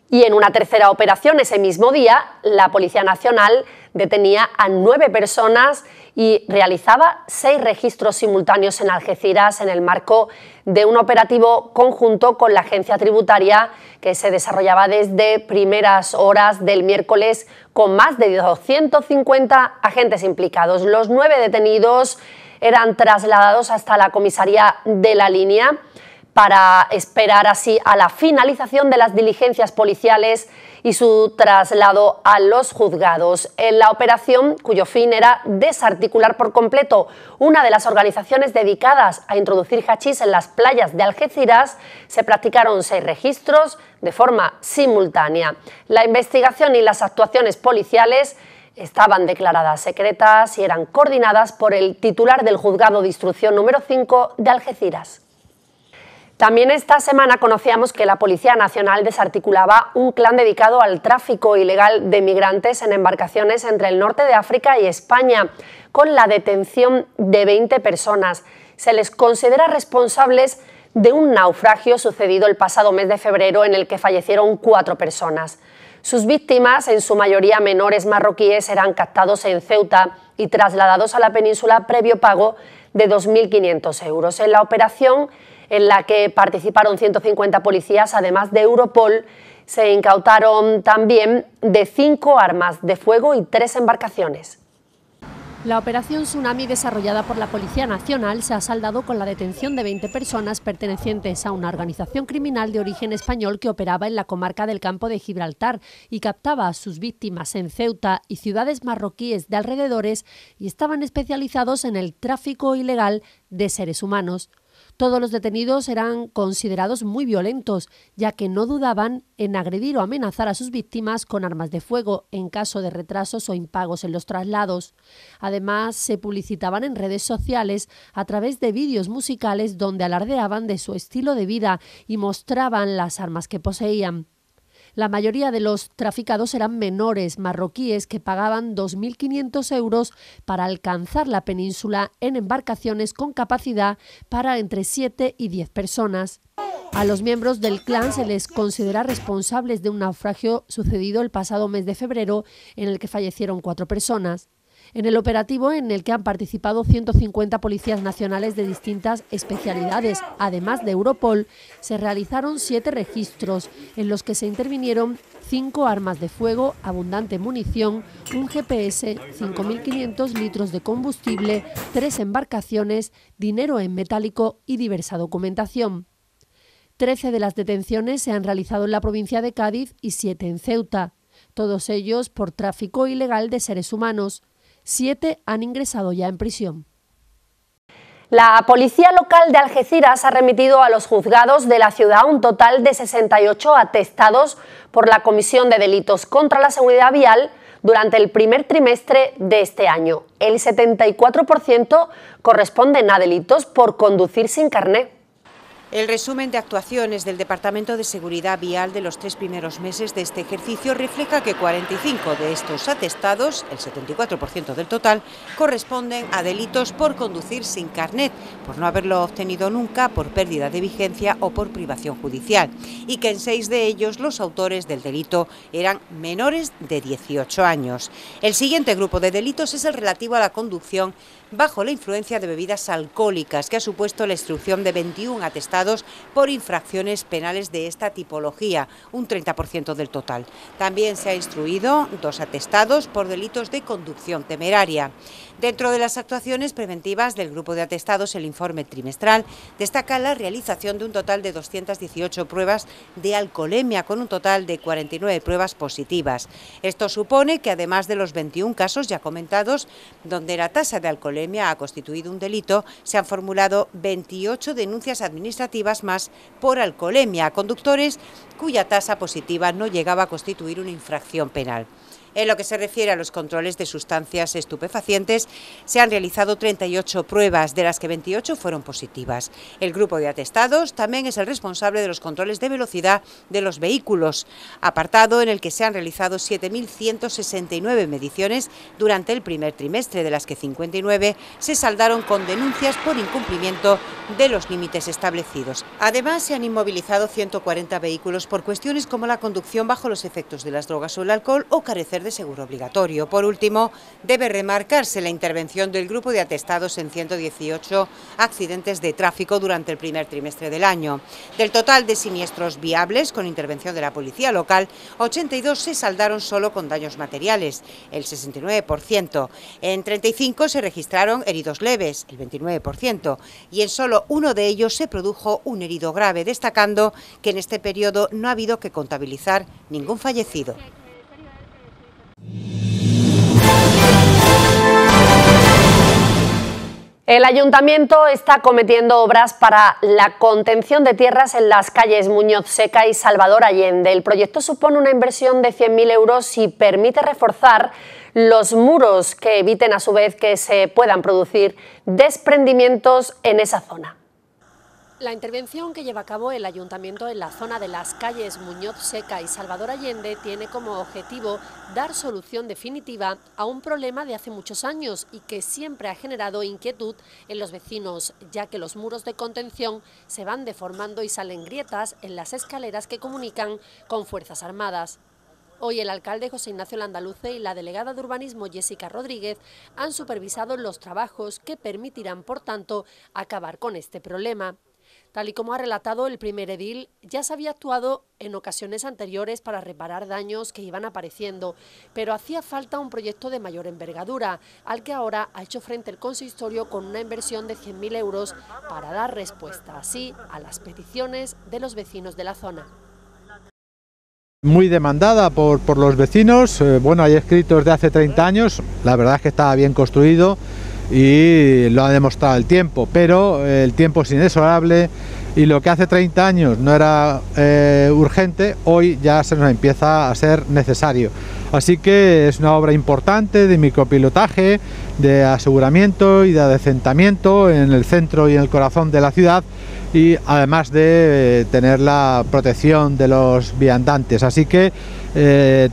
Speaker 1: Y en una tercera operación ese mismo día, la Policía Nacional detenía a nueve personas y realizaba seis registros simultáneos en Algeciras en el marco de un operativo conjunto con la agencia tributaria que se desarrollaba desde primeras horas del miércoles con más de 250 agentes implicados. Los nueve detenidos eran trasladados hasta la comisaría de la línea para esperar así a la finalización de las diligencias policiales y su traslado a los juzgados. En la operación, cuyo fin era desarticular por completo una de las organizaciones dedicadas a introducir hachís en las playas de Algeciras, se practicaron seis registros de forma simultánea. La investigación y las actuaciones policiales estaban declaradas secretas y eran coordinadas por el titular del juzgado de instrucción número 5 de Algeciras. También esta semana conocíamos que la Policía Nacional desarticulaba un clan dedicado al tráfico ilegal de migrantes en embarcaciones entre el norte de África y España, con la detención de 20 personas. Se les considera responsables de un naufragio sucedido el pasado mes de febrero en el que fallecieron cuatro personas. Sus víctimas, en su mayoría menores marroquíes, eran captados en Ceuta y trasladados a la península previo pago de 2.500 euros. En la operación en la que participaron 150 policías, además de Europol, se incautaron también de cinco armas de fuego y tres embarcaciones. La operación Tsunami desarrollada por la Policía Nacional se ha saldado con la detención de 20 personas pertenecientes a una organización criminal de origen español que operaba en la comarca del campo de Gibraltar y captaba a sus víctimas en Ceuta y ciudades marroquíes de alrededores y estaban especializados en el tráfico ilegal de seres humanos. Todos los detenidos eran considerados muy violentos, ya que no dudaban en agredir o amenazar a sus víctimas con armas de fuego en caso de retrasos o impagos en los traslados. Además, se publicitaban en redes sociales a través de vídeos musicales donde alardeaban de su estilo de vida y mostraban las armas que poseían. La mayoría de los traficados eran menores marroquíes que pagaban 2.500 euros para alcanzar la península en embarcaciones con capacidad para entre 7 y 10 personas. A los miembros del clan se les considera responsables de un naufragio sucedido el pasado mes de febrero en el que fallecieron cuatro personas en el operativo en el que han participado 150 policías nacionales de distintas especialidades. Además de Europol, se realizaron siete registros en los que se intervinieron cinco armas de fuego, abundante munición, un GPS, 5.500 litros de combustible, tres embarcaciones, dinero en metálico y diversa documentación. Trece de las detenciones se han realizado en la provincia de Cádiz y siete en Ceuta, todos ellos por tráfico ilegal de seres humanos. Siete han ingresado ya en prisión. La policía local de Algeciras ha remitido a los juzgados de la ciudad un total de 68 atestados por la comisión de delitos contra la seguridad vial durante el primer trimestre de este año. El 74% corresponden a delitos por conducir sin carnet.
Speaker 2: El resumen de actuaciones del Departamento de Seguridad Vial de los tres primeros meses de este ejercicio refleja que 45 de estos atestados, el 74% del total, corresponden a delitos por conducir sin carnet, por no haberlo obtenido nunca, por pérdida de vigencia o por privación judicial, y que en seis de ellos los autores del delito eran menores de 18 años. El siguiente grupo de delitos es el relativo a la conducción bajo la influencia de bebidas alcohólicas, que ha supuesto la instrucción de 21 atestados por infracciones penales de esta tipología, un 30% del total. También se ha instruido dos atestados por delitos de conducción temeraria. Dentro de las actuaciones preventivas del grupo de atestados, el informe trimestral destaca la realización de un total de 218 pruebas de alcoholemia, con un total de 49 pruebas positivas. Esto supone que, además de los 21 casos ya comentados, donde la tasa de alcoholemia ha constituido un delito, se han formulado 28 denuncias administrativas más por alcoholemia a conductores cuya tasa positiva no llegaba a constituir una infracción penal. En lo que se refiere a los controles de sustancias estupefacientes, se han realizado 38 pruebas, de las que 28 fueron positivas. El grupo de atestados también es el responsable de los controles de velocidad de los vehículos, apartado en el que se han realizado 7.169 mediciones durante el primer trimestre, de las que 59 se saldaron con denuncias por incumplimiento de los límites establecidos. Además, se han inmovilizado 140 vehículos por cuestiones como la conducción bajo los efectos de las drogas o el alcohol o carecer de seguro obligatorio. Por último, debe remarcarse la intervención del grupo de atestados en 118 accidentes de tráfico durante el primer trimestre del año. Del total de siniestros viables con intervención de la policía local, 82 se saldaron solo con daños materiales, el 69%. En 35 se registraron heridos leves, el 29%, y en solo uno de ellos se produjo un herido grave, destacando que en este periodo no ha habido que contabilizar ningún
Speaker 1: fallecido. El ayuntamiento está cometiendo obras para la contención de tierras en las calles Muñoz Seca y Salvador Allende. El proyecto supone una inversión de 100.000 euros y permite reforzar los muros que eviten a su vez que se puedan producir desprendimientos en esa zona. La intervención que lleva a cabo el ayuntamiento en la zona de las calles Muñoz Seca y Salvador Allende tiene como objetivo dar solución definitiva a un problema de hace muchos años y que siempre ha generado inquietud en los vecinos, ya que los muros de contención se van deformando y salen grietas en las escaleras que comunican con Fuerzas Armadas. Hoy el alcalde José Ignacio Landaluce y la delegada de urbanismo Jessica Rodríguez han supervisado los trabajos que permitirán, por tanto, acabar con este problema. Tal y como ha relatado el primer edil, ya se había actuado en ocasiones anteriores para reparar daños que iban apareciendo, pero hacía falta un proyecto de mayor envergadura, al que ahora ha hecho frente el consistorio con una inversión de 100.000 euros para dar respuesta así a las peticiones de los vecinos de la zona.
Speaker 6: Muy demandada por, los vecinos, eh, bueno, hay escritos de hace 30 años, la verdad es que estaba bien construido, y lo ha demostrado el tiempo, pero eh, el tiempo es inexorable y lo que hace 30 años no era eh, urgente, hoy ya se nos empieza a ser necesario. Así que es una obra importante de micropilotaje, de aseguramiento y de adecentamiento en el centro y en el corazón de la ciudad y además de eh, tener la protección de los viandantes. Así que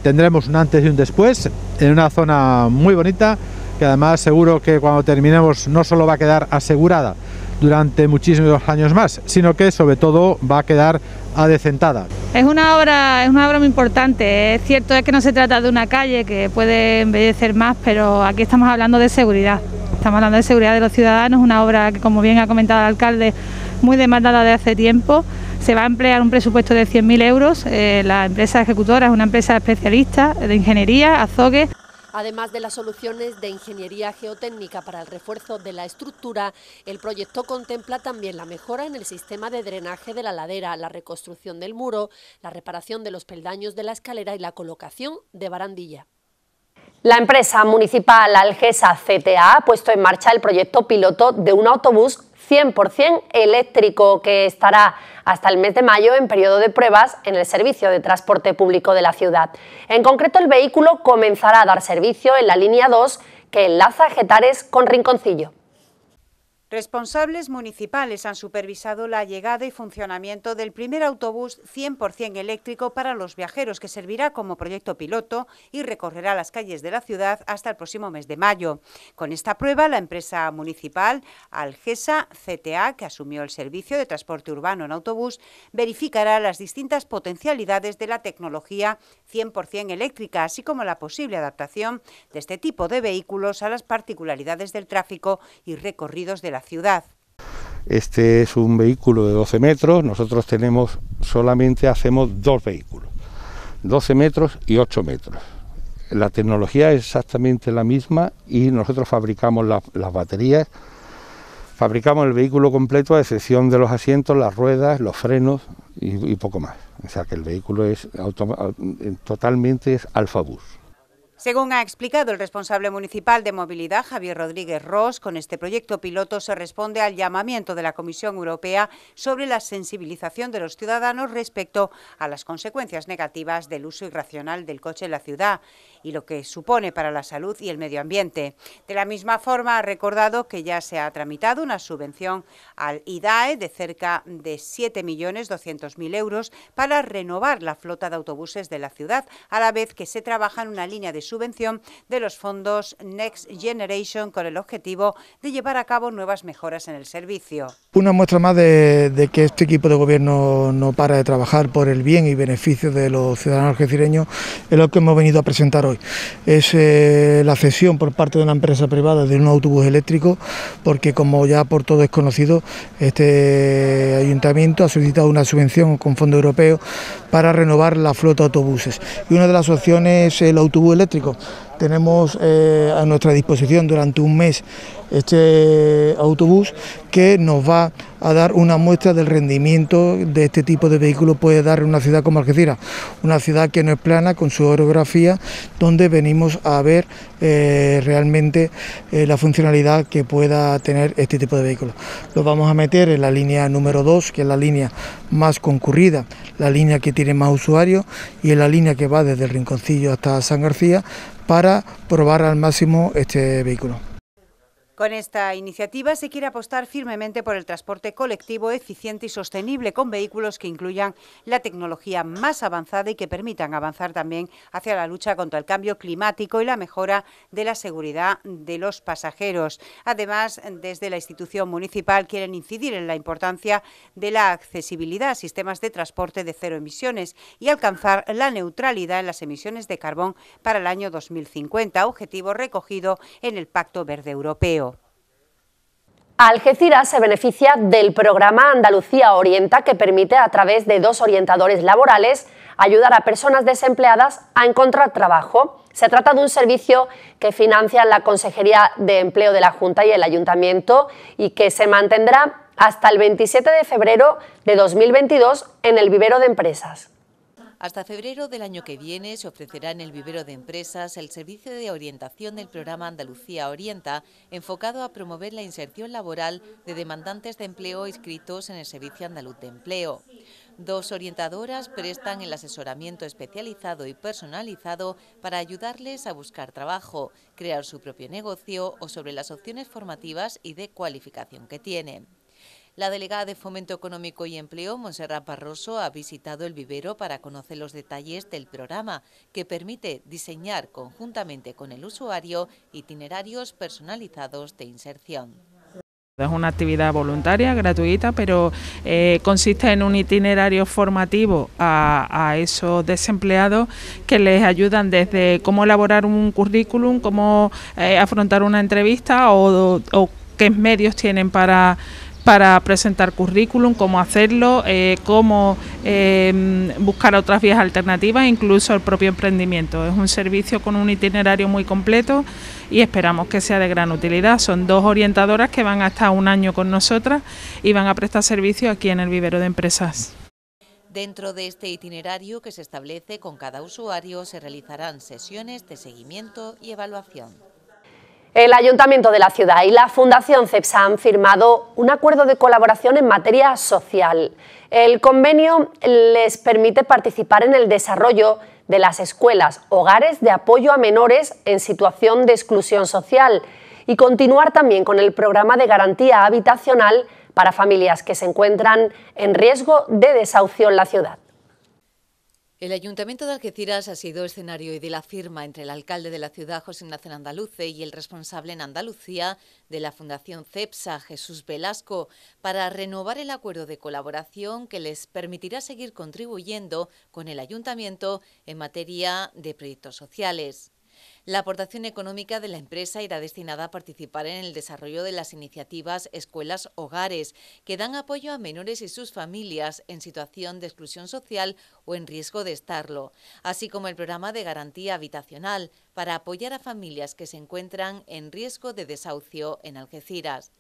Speaker 6: tendremos un antes y un después en una zona muy bonita que además seguro que cuando terminemos no solo va a quedar asegurada durante muchísimos años más, sino que sobre todo va a quedar adecentada.
Speaker 8: Es una obra, es una obra muy importante.
Speaker 4: Es cierto es que no se trata de una calle que puede embellecer más, pero aquí estamos hablando de seguridad. Estamos hablando de seguridad de los ciudadanos, una obra que como bien ha comentado el alcalde, muy demandada de hace tiempo. Se va a emplear un presupuesto de 100.000 euros. Eh, la empresa ejecutora es una empresa
Speaker 8: especialista de ingeniería, Azogue.
Speaker 1: Además de las soluciones de ingeniería geotécnica para el refuerzo de la estructura, el proyecto contempla también la mejora en el sistema de drenaje de la ladera, la reconstrucción del muro, la reparación de los peldaños de la escalera y la colocación de barandilla. La empresa municipal Algesa CTA ha puesto en marcha el proyecto piloto de un autobús 100% eléctrico que estará hasta el mes de mayo en periodo de pruebas en el servicio de transporte público de la ciudad. En concreto, el vehículo comenzará a dar servicio en la línea 2 que enlaza Getares con Rinconcillo.
Speaker 2: Responsables municipales han supervisado la llegada y funcionamiento del primer autobús 100% eléctrico para los viajeros que servirá como proyecto piloto y recorrerá las calles de la ciudad hasta el próximo mes de mayo. Con esta prueba, la empresa municipal Algesa CTA, que asumió el servicio de transporte urbano en autobús, verificará las distintas potencialidades de la tecnología 100% eléctrica, así como la posible adaptación de este tipo de vehículos a las particularidades del tráfico y recorridos de la ciudad.
Speaker 5: Este es un vehículo de 12 metros, nosotros tenemos solamente hacemos dos vehículos, 12 metros y 8 metros. La tecnología es exactamente la misma y nosotros fabricamos las baterías, fabricamos el vehículo completo a excepción de los asientos, las ruedas, los frenos y, poco más. O sea que el vehículo es totalmente es
Speaker 2: según ha explicado el responsable municipal de movilidad, Javier Rodríguez Ross, con este proyecto piloto se responde al llamamiento de la Comisión Europea sobre la sensibilización de los ciudadanos respecto a las consecuencias negativas del uso irracional del coche en la ciudad y lo que supone para la salud y el medio ambiente. De la misma forma, ha recordado que ya se ha tramitado una subvención al IDAE de cerca de 7.200.000 euros para renovar la flota de autobuses de la ciudad, a la vez que se trabaja en una línea de subvención de los fondos Next Generation con el objetivo de llevar a cabo nuevas mejoras en el servicio.
Speaker 9: Una muestra más de, que este equipo de gobierno no para de trabajar por el bien y beneficio de los ciudadanos algecireños es lo que hemos venido a presentar es eh, la cesión por parte de una empresa privada de un autobús eléctrico, porque como ya por todo es conocido, este ayuntamiento ha solicitado una subvención con fondo europeo para renovar la flota de autobuses. Y una de las opciones es el autobús eléctrico tenemos eh, a nuestra disposición durante un mes este autobús que nos va a dar una muestra del rendimiento de este tipo de vehículo puede dar en una ciudad como Algeciras, una ciudad que no es plana con su orografía, donde venimos a ver eh, realmente eh, la funcionalidad que pueda tener este tipo de vehículos. Lo vamos a meter en la línea número 2, que es la línea más concurrida, la línea que tiene más usuarios y es la línea que va desde el Rinconcillo hasta San García para probar al máximo este vehículo.
Speaker 2: Con esta iniciativa se quiere apostar firmemente por el transporte colectivo eficiente y sostenible con vehículos que incluyan la tecnología más avanzada y que permitan avanzar también hacia la lucha contra el cambio climático y la mejora de la seguridad de los pasajeros. Además, desde la institución municipal quieren incidir en la importancia de la accesibilidad a sistemas de transporte de cero emisiones y alcanzar la neutralidad en las emisiones de carbón para el año 2050, objetivo recogido en el Pacto Verde Europeo.
Speaker 1: Algeciras se beneficia del programa Andalucía Orienta que permite a través de dos orientadores laborales ayudar a personas desempleadas a encontrar trabajo. Se trata de un servicio que financia la Consejería de Empleo de la Junta y el Ayuntamiento y que se mantendrá hasta el 27 de febrero de 2022 en el vivero de empresas.
Speaker 3: Hasta febrero del año que viene se ofrecerá en el vivero de empresas el servicio de orientación del programa Andalucía Orienta, enfocado a promover la inserción laboral de demandantes de empleo inscritos en el Servicio Andaluz de Empleo. Dos orientadoras prestan el asesoramiento especializado y personalizado para ayudarles a buscar trabajo, crear su propio negocio o sobre las opciones formativas y de cualificación que tienen. La delegada de Fomento Económico y Empleo, Monserrat Parroso, ha visitado el vivero para conocer los detalles del programa que permite diseñar conjuntamente con el usuario itinerarios personalizados de inserción.
Speaker 4: Es una actividad voluntaria, gratuita, pero eh, consiste en un itinerario formativo a, esos desempleados que les ayudan desde cómo elaborar un currículum, cómo eh, afrontar una entrevista o qué medios tienen para para presentar currículum, cómo hacerlo, eh, cómo eh, buscar otras vías alternativas, incluso el propio emprendimiento. Es un servicio con un itinerario muy completo y esperamos que sea de gran utilidad. Son dos orientadoras que van a estar un año con nosotras y van a prestar servicio aquí en el vivero de empresas.
Speaker 3: Dentro de este itinerario que se establece con cada usuario se realizarán sesiones de seguimiento y evaluación.
Speaker 1: El Ayuntamiento de la ciudad y la Fundación CEPSA han firmado un acuerdo de colaboración en materia social. El convenio les permite participar en el desarrollo de las escuelas, hogares de apoyo a menores en situación de exclusión social y continuar también con el programa de garantía habitacional para familias que se encuentran en riesgo de desahucio en la ciudad.
Speaker 3: El Ayuntamiento de Algeciras ha sido escenario y de la firma entre el alcalde de la ciudad, José Ignacio Andaluce, y el responsable en Andalucía de la Fundación CEPSA, Jesús Velasco, para renovar el acuerdo de colaboración que les permitirá seguir contribuyendo con el Ayuntamiento en materia de proyectos sociales. La aportación económica de la empresa irá destinada a participar en el desarrollo de las iniciativas Escuelas Hogares, que dan apoyo a menores y sus familias en situación de exclusión social o en riesgo de estarlo, así como el programa de garantía habitacional para apoyar a familias que se encuentran en riesgo de desahucio en Algeciras.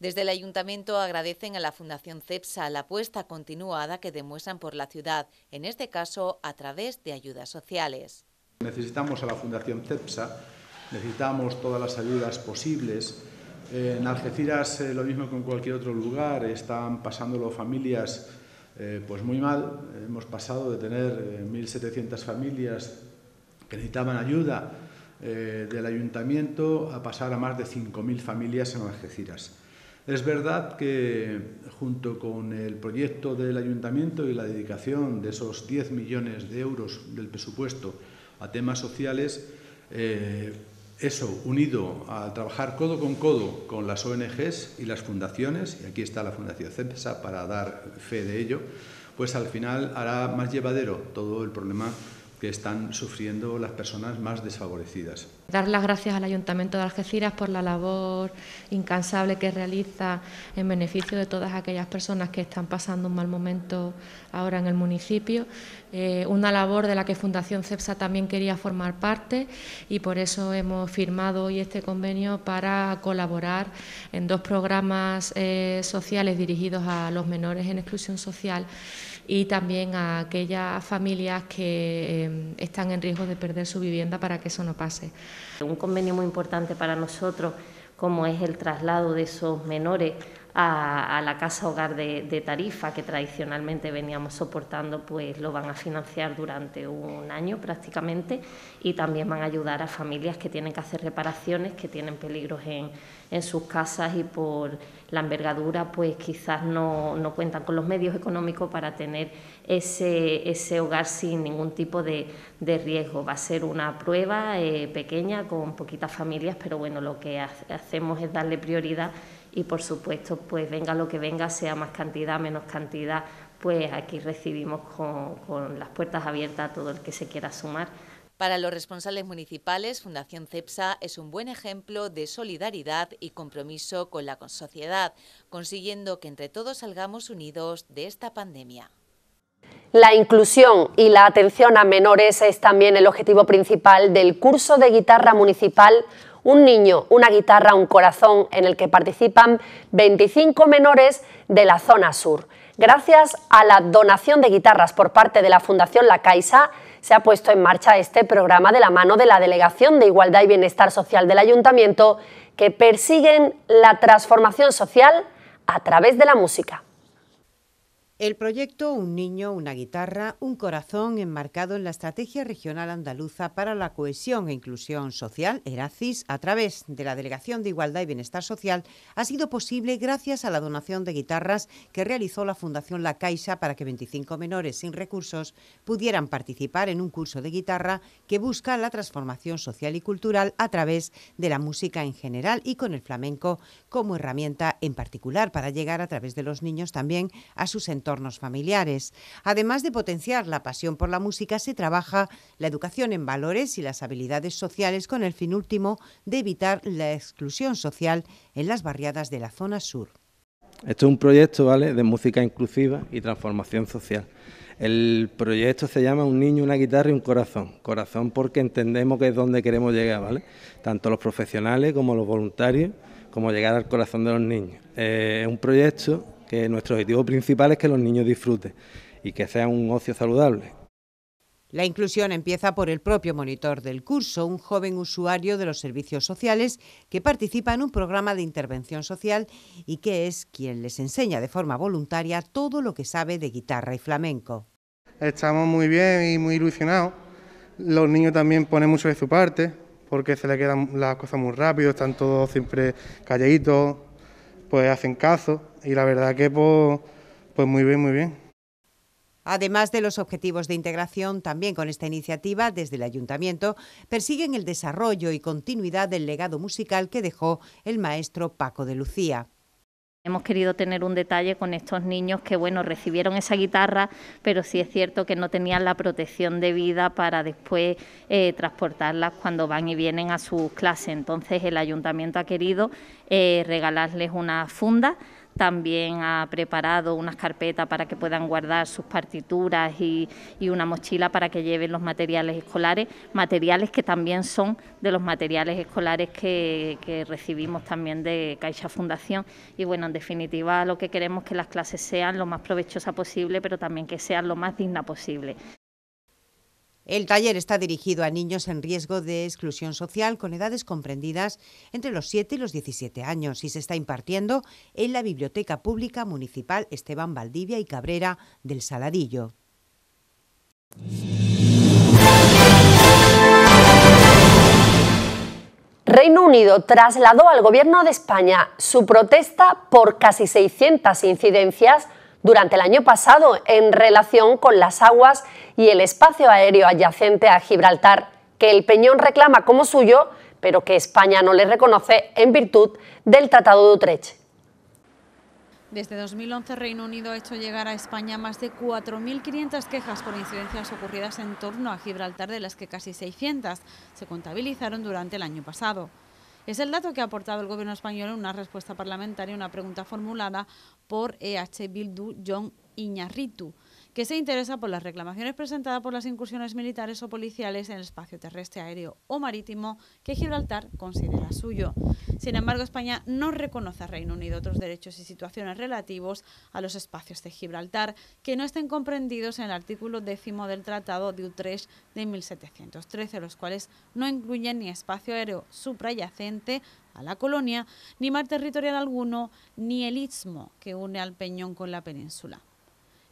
Speaker 3: Desde el Ayuntamiento agradecen a la Fundación CEPSA la apuesta continuada que demuestran por la ciudad, en este caso a través de ayudas sociales.
Speaker 6: Necesitamos a la Fundación CEPSA, necesitamos todas las ayudas posibles. Eh, en Algeciras, eh, lo mismo que en cualquier otro lugar, están pasándolo familias eh, pues muy mal. Hemos pasado de tener 1.700 familias que necesitaban ayuda del ayuntamiento a pasar a más de 5.000 familias en Algeciras. Es verdad que junto con el proyecto del ayuntamiento y la dedicación de esos 10 millones de euros del presupuesto a temas sociales, eh, eso unido a trabajar codo con codo con las ONGs y las fundaciones, y aquí está la Fundación CEPSA para dar fe de ello, pues al final hará más llevadero todo el problema que están sufriendo las personas más desfavorecidas.
Speaker 10: Dar las gracias al Ayuntamiento de Algeciras por la labor incansable que realiza en beneficio de todas aquellas personas que están pasando un mal momento ahora en el municipio. Eh, una labor de la que Fundación CEPSA también quería formar parte y por eso hemos firmado hoy este convenio para colaborar en dos programas eh, sociales dirigidos a los menores en exclusión social y también a aquellas familias que em, están en riesgo de perder su vivienda para que eso no pase. Un convenio muy importante para nosotros, como es el traslado de esos menores a, la casa hogar de, tarifa que tradicionalmente veníamos soportando, pues lo van a financiar durante un año prácticamente y también van a ayudar a familias que tienen que hacer reparaciones, que tienen peligros en, en sus casas y por la envergadura, pues quizás no, cuentan con los medios económicos para tener ese, ese hogar sin ningún tipo de, riesgo. Va a ser una prueba eh, pequeña con poquitas familias, pero bueno, lo que hacemos es darle prioridad y por supuesto, pues venga lo que venga, sea más cantidad, menos cantidad, pues aquí recibimos con, con las puertas abiertas a todo el que se quiera sumar.
Speaker 3: Para los responsables municipales, Fundación CEPSA es un buen ejemplo
Speaker 10: de solidaridad
Speaker 3: y compromiso con la sociedad, consiguiendo que entre todos salgamos unidos de esta pandemia.
Speaker 1: La inclusión y la atención a menores es también el objetivo principal del curso de guitarra municipal un niño, una guitarra, un corazón, en el que participan 25 menores de la zona sur. Gracias a la donación de guitarras por parte de la Fundación La Caixa, se ha puesto en marcha este programa de la mano de la Delegación de Igualdad y Bienestar Social del Ayuntamiento que persiguen la transformación social a través de la música.
Speaker 2: El proyecto Un niño, una guitarra, un corazón enmarcado en la Estrategia Regional Andaluza para la Cohesión e Inclusión Social, ERACIS, a través de la Delegación de Igualdad y Bienestar Social, ha sido posible gracias a la donación de guitarras que realizó la Fundación La Caixa para que 25 menores sin recursos pudieran participar en un curso de guitarra que busca la transformación social y cultural a través de la música en general y con el flamenco como herramienta en particular para llegar a través de los niños también a sus entornos familiares. Además de potenciar la pasión por la música, se trabaja la educación en valores y las habilidades sociales con el fin último de evitar la exclusión social en las barriadas de la zona sur.
Speaker 6: Esto es un proyecto ¿vale? de música inclusiva y transformación social. El proyecto se llama Un niño, una guitarra y un corazón. Corazón porque entendemos que es donde queremos llegar, ¿vale? Tanto los profesionales como los voluntarios, como llegar al corazón de los niños. Eh, es un proyecto que nuestro objetivo principal es que los niños disfruten y que sea un ocio saludable.
Speaker 2: La inclusión empieza por el propio monitor del curso, un joven usuario de los servicios sociales que participa en un programa de intervención social y que es quien les enseña de forma voluntaria todo lo que sabe de guitarra y flamenco.
Speaker 9: Estamos muy bien y muy ilusionados. Los niños también ponen mucho de su parte porque se les quedan las cosas muy rápido, están todos siempre calladitos, pues hacen caso y la verdad que pues, pues, muy bien, muy bien.
Speaker 2: Además de los objetivos de integración, también con esta iniciativa, desde el ayuntamiento, persiguen el desarrollo y continuidad del legado musical que dejó el maestro Paco de Lucía.
Speaker 10: Hemos querido tener un detalle con estos niños que, bueno, recibieron esa guitarra, pero sí es cierto que no tenían la protección de vida para después eh, transportarlas cuando van y vienen a sus clases. Entonces, el ayuntamiento ha querido eh, regalarles una funda también ha preparado unas carpetas para que puedan guardar sus partituras y, una mochila para que lleven los materiales escolares, materiales que también son de los materiales escolares que, recibimos también de Caixa Fundación. Y bueno, en definitiva, lo que queremos es que las clases sean lo más provechosas posible, pero también que sean lo más digna posible. El taller está dirigido
Speaker 2: a niños en riesgo de exclusión social con edades comprendidas entre los 7 y los 17 años y se está impartiendo en la Biblioteca Pública Municipal Esteban Valdivia y Cabrera del Saladillo.
Speaker 1: Reino Unido trasladó al Gobierno de España su protesta por casi 600 incidencias durante el año pasado en relación con las aguas y el espacio aéreo adyacente a Gibraltar, que el Peñón reclama como suyo, pero que España no le reconoce en virtud del Tratado de Utrecht.
Speaker 8: Desde 2011 Reino Unido ha hecho llegar a España más de 4.500 quejas por incidencias ocurridas en torno a Gibraltar, de las que casi 600 se contabilizaron durante el año pasado. Es el dato que ha aportado el Gobierno español en una respuesta parlamentaria a una pregunta formulada por EH Bildu John Iñarritu que se interesa por las reclamaciones presentadas por las incursiones militares o policiales en el espacio terrestre, aéreo o marítimo que Gibraltar considera suyo. Sin embargo, España no reconoce a Reino Unido otros derechos y situaciones relativos a los espacios de Gibraltar que no estén comprendidos en el artículo décimo del Tratado de Utrecht de 1713, los cuales no incluyen ni espacio aéreo suprayacente a la colonia, ni mar territorial alguno, ni el istmo que une al Peñón con la península.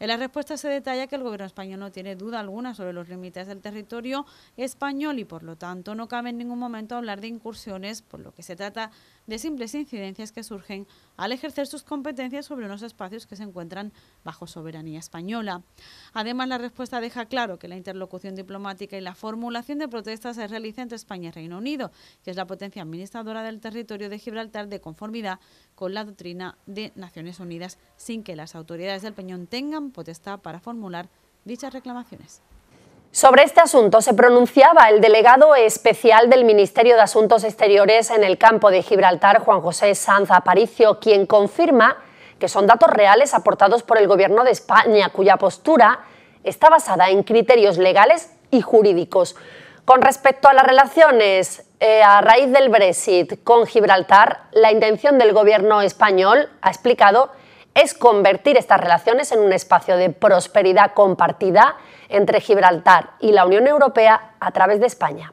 Speaker 8: En la respuesta se detalla que el gobierno español no tiene duda alguna sobre los límites del territorio español y por lo tanto no cabe en ningún momento hablar de incursiones, por lo que se trata de simples incidencias que surgen al ejercer sus competencias sobre unos espacios que se encuentran bajo soberanía española. Además, la respuesta deja claro que la interlocución diplomática y la formulación de protestas se realiza entre España y Reino Unido, que es la potencia administradora del territorio de Gibraltar de conformidad con la doctrina de Naciones Unidas, sin que las autoridades del Peñón tengan potestad para formular dichas reclamaciones.
Speaker 1: Sobre este asunto se pronunciaba el delegado especial del Ministerio de Asuntos Exteriores en el campo de Gibraltar, Juan José Sanz Aparicio, quien confirma que son datos reales aportados por el Gobierno de España, cuya postura está basada en criterios legales y jurídicos. Con respecto a las relaciones eh, a raíz del Brexit con Gibraltar, la intención del Gobierno español, ha explicado, es convertir estas relaciones en un espacio de prosperidad compartida entre Gibraltar y la Unión Europea a través de España.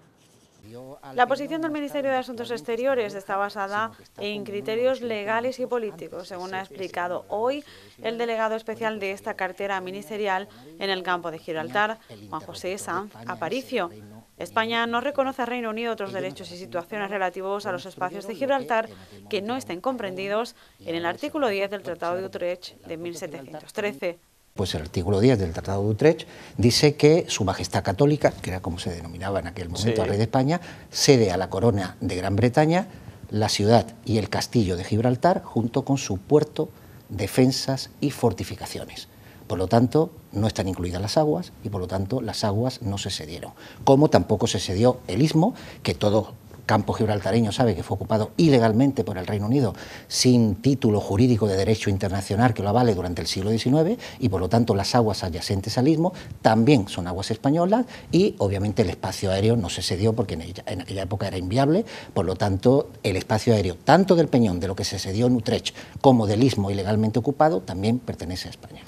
Speaker 8: La posición del Ministerio de Asuntos Exteriores está basada en criterios legales y políticos, según ha explicado hoy el delegado especial de esta cartera ministerial en el campo de Gibraltar, Juan José Sanz Aparicio. España no reconoce a Reino Unido otros derechos y situaciones relativos a los espacios de Gibraltar que no estén comprendidos en el artículo 10 del Tratado de Utrecht de 1713.
Speaker 11: Pues el artículo 10 del Tratado de Utrecht dice que Su Majestad Católica, que era como se denominaba en aquel momento a Rey de España, cede a la corona de Gran Bretaña la ciudad y el castillo de Gibraltar junto con su puerto, defensas y fortificaciones. Por lo tanto, no están incluidas las aguas y por lo tanto las aguas no se cedieron. Como tampoco se cedió el istmo, que todo campo gibraltareño sabe que fue ocupado ilegalmente por el Reino Unido sin título jurídico de derecho internacional que lo avale durante el siglo XIX y por lo tanto las aguas adyacentes al istmo también son aguas españolas y obviamente el espacio aéreo no se cedió porque en, aquella época era inviable, por lo tanto el espacio aéreo tanto del Peñón de lo que se cedió en Utrecht como del istmo ilegalmente ocupado también pertenece a España.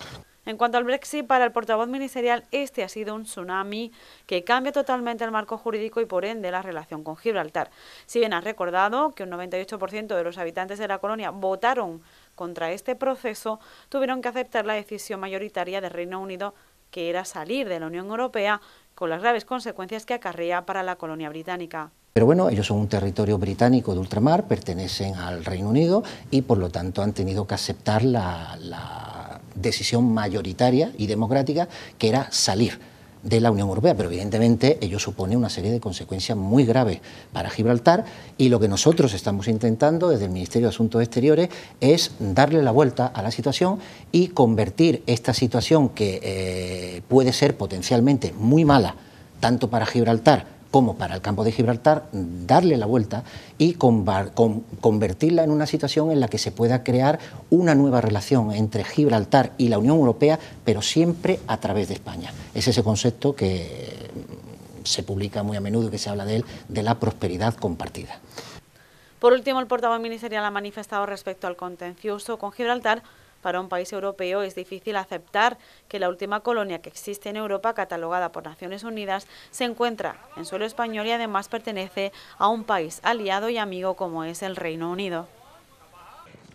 Speaker 1: En
Speaker 8: cuanto al Brexit, para el portavoz ministerial, este ha sido un tsunami que cambia totalmente el marco jurídico y por ende la relación con Gibraltar. Si bien ha recordado que un 98% de los habitantes de la colonia votaron contra este proceso, tuvieron que aceptar la decisión mayoritaria del Reino Unido que era salir de la Unión Europea con las graves consecuencias que acarría para la colonia británica.
Speaker 11: Pero bueno, ellos son un territorio británico de ultramar, pertenecen al Reino Unido y por lo tanto han tenido que aceptar la decisión mayoritaria y democrática, que era salir de la Unión Europea, pero evidentemente ello supone una serie de consecuencias muy graves para Gibraltar y lo que nosotros estamos intentando desde el Ministerio de Asuntos Exteriores es darle la vuelta a la situación y convertir esta situación que eh, puede ser potencialmente muy mala tanto para Gibraltar como para el campo de Gibraltar, darle la vuelta y convertirla en una situación en la que se pueda crear una nueva relación entre Gibraltar y la Unión Europea, pero siempre a través de España. Es ese concepto que mm, se publica muy a menudo, y que se habla de él, de la prosperidad compartida.
Speaker 8: Por último, el portavoz ministerial ha manifestado respecto al contencioso con Gibraltar para un país europeo es difícil aceptar que la última colonia que existe en Europa, catalogada por Naciones Unidas, se encuentra en suelo español y además pertenece a un país aliado y amigo como es el Reino Unido.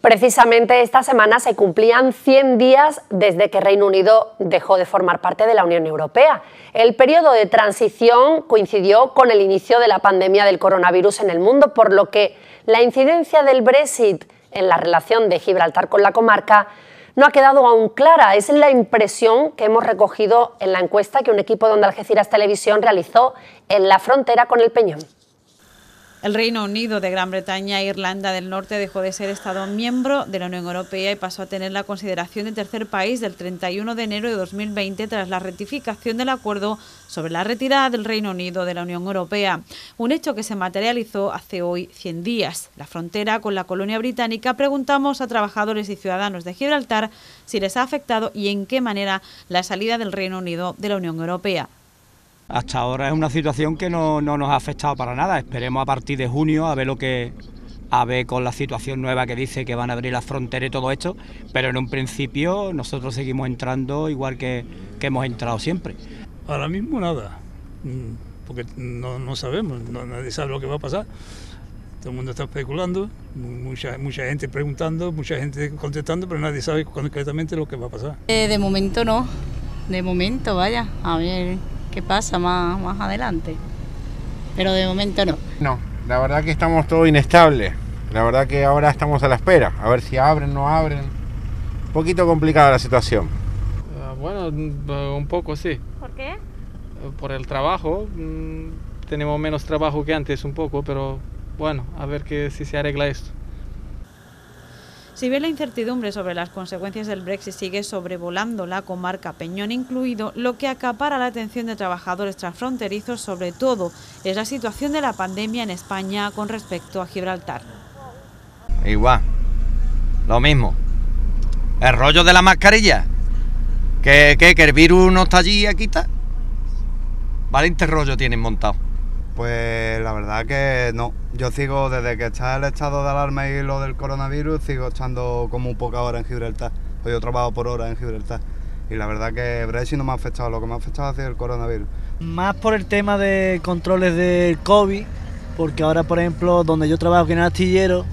Speaker 1: Precisamente esta semana se cumplían 100 días desde que Reino Unido dejó de formar parte de la Unión Europea. El periodo de transición coincidió con el inicio de la pandemia del coronavirus en el mundo, por lo que la incidencia del Brexit en la relación de Gibraltar con la comarca no ha quedado aún clara. Es la impresión que hemos recogido en la encuesta que un equipo de Onda Algeciras Televisión realizó en la frontera con el Peñón.
Speaker 8: El Reino Unido de Gran Bretaña e Irlanda del Norte dejó de ser Estado miembro de la Unión Europea y pasó a tener la consideración de tercer país del 31 de enero de 2020 tras la ratificación del acuerdo sobre la retirada del Reino Unido de la Unión Europea, un hecho que se materializó hace hoy 100 días. La frontera con la colonia británica preguntamos a trabajadores y ciudadanos de Gibraltar si les ha afectado y en qué manera la salida del Reino Unido de la Unión Europea
Speaker 11: hasta ahora es una situación que no, nos ha afectado para nada. Esperemos a partir de junio a ver lo que a ver con la situación nueva que dice que van a abrir las fronteras y todo esto, pero en un principio nosotros seguimos entrando igual
Speaker 5: que, hemos entrado siempre. Ahora mismo nada, mm, porque no, sabemos, nadie sabe lo que va a pasar. Todo el mundo está especulando, mucha, mucha gente preguntando, mucha gente contestando, pero nadie sabe concretamente lo que va a pasar.
Speaker 8: Eh, de momento no, de momento vaya, a ver qué pasa más, más adelante. Pero de momento no.
Speaker 6: No, la verdad que estamos todo inestable. La verdad que ahora estamos a la espera, a ver si abren, no abren. Un poquito complicada la situación.
Speaker 9: Ah, bueno, mm, un poco sí. ¿Por qué? Por el trabajo. Mm,
Speaker 7: tenemos menos trabajo que antes un poco, pero bueno, a ver que si se arregla esto.
Speaker 8: Si bien la incertidumbre sobre las consecuencias del Brexit sigue sobrevolando la comarca Peñón incluido, lo que acapara la atención de trabajadores transfronterizos sobre todo es la situación de la pandemia en España con respecto a Gibraltar.
Speaker 7: Igual, lo mismo. El rollo de la mascarilla. ¿Que, que, el virus no está allí aquí está? Valiente rollo tienen montado.
Speaker 6: Pues la verdad que no. Yo sigo, desde que está el estado de alarma y lo del coronavirus, sigo estando como un poca hora en Gibraltar. Hoy pues he trabajado por hora en Gibraltar. Y la verdad que Brexit no me ha afectado, lo que me ha afectado ha sido el coronavirus.
Speaker 8: Más por el tema de controles del COVID, porque ahora, por ejemplo, donde yo trabajo, en el astillero,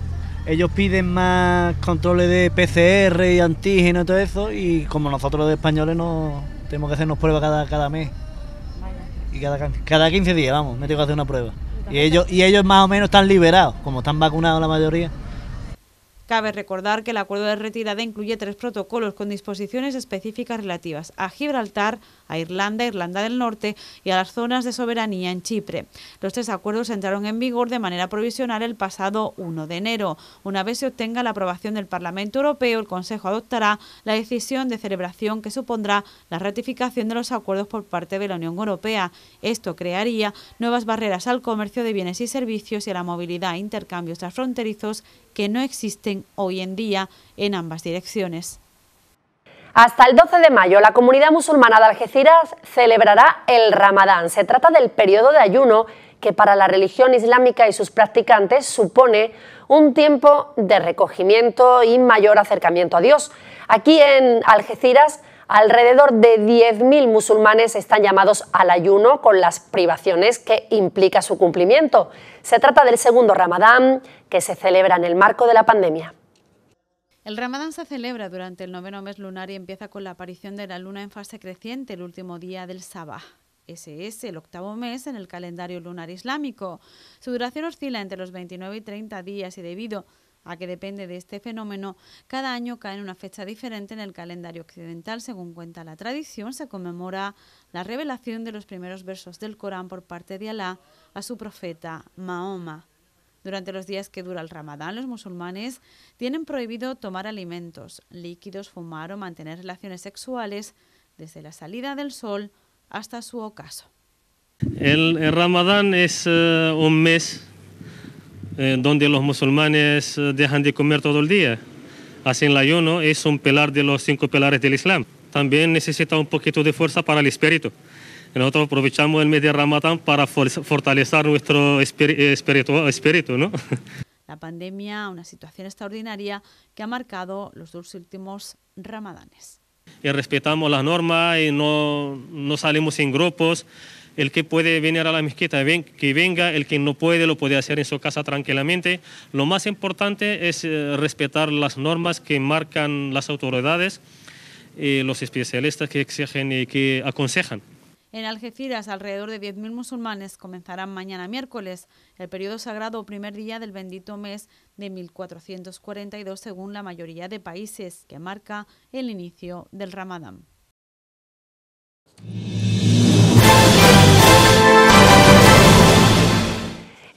Speaker 8: ellos piden más controles de PCR y antígeno y todo eso, y como nosotros los españoles no tenemos que hacernos pruebas cada mes
Speaker 5: cada, 15 días, vamos, me tengo que hacer una prueba. Y ellos, y ellos más o menos están liberados, como están vacunados la mayoría.
Speaker 8: Cabe recordar que el acuerdo de retirada incluye tres protocolos con disposiciones específicas relativas a Gibraltar, a Irlanda, Irlanda del Norte y a las zonas de soberanía en Chipre. Los tres acuerdos entraron en vigor de manera provisional el pasado 1 de enero. Una vez se obtenga la aprobación del Parlamento Europeo, el Consejo adoptará la decisión de celebración que supondrá la ratificación de los acuerdos por parte de la Unión Europea. Esto crearía nuevas barreras al comercio de bienes y servicios y a la movilidad, intercambios transfronterizos que no existen hoy en día en ambas direcciones.
Speaker 1: Hasta el 12 de mayo, la comunidad musulmana de Algeciras celebrará el Ramadán. Se trata del periodo de ayuno que para la religión islámica y sus practicantes supone un tiempo de recogimiento y mayor acercamiento a Dios. Aquí en Algeciras Alrededor de 10.000 musulmanes están llamados al ayuno con las privaciones que implica su cumplimiento. Se trata del segundo Ramadán que se celebra en el marco de la pandemia.
Speaker 8: El Ramadán se celebra durante el noveno mes lunar y empieza con la aparición de la luna en fase creciente el último día del Sabah. Ese es el octavo mes en el calendario lunar islámico. Su duración oscila entre los 29 y 30 días y debido a que depende de este fenómeno, cada año cae en una fecha diferente en el calendario occidental. Según cuenta la tradición, se conmemora la revelación de los primeros versos del Corán por parte de Alá a su profeta Mahoma. Durante los días que dura el ramadán, los musulmanes tienen prohibido tomar alimentos, líquidos, fumar o mantener relaciones sexuales desde la salida del sol hasta su ocaso.
Speaker 9: El, ramadán es eh, un mes eh, donde los musulmanes eh, dejan de comer todo el día. Hacen la ayuno, es un pilar de los cinco pilares del Islam. También necesita un poquito de fuerza para el espíritu. Nosotros aprovechamos el mes de Ramadán para fortalecer nuestro eh, espíritu, espíritu ¿no?
Speaker 8: *laughs* La pandemia, una situación extraordinaria que ha marcado los dos últimos ramadanes.
Speaker 9: Y respetamos las normas y no, no salimos en grupos el que puede venir a la mezquita, que venga, el que no puede, lo puede hacer en su casa tranquilamente. Lo más importante es eh, respetar las normas que marcan las autoridades, eh, los especialistas que exigen y que aconsejan.
Speaker 8: En Algeciras, alrededor de 10.000 musulmanes comenzarán mañana miércoles el periodo sagrado o primer día del bendito mes de 1442 según la mayoría de países, que marca el inicio del Ramadán.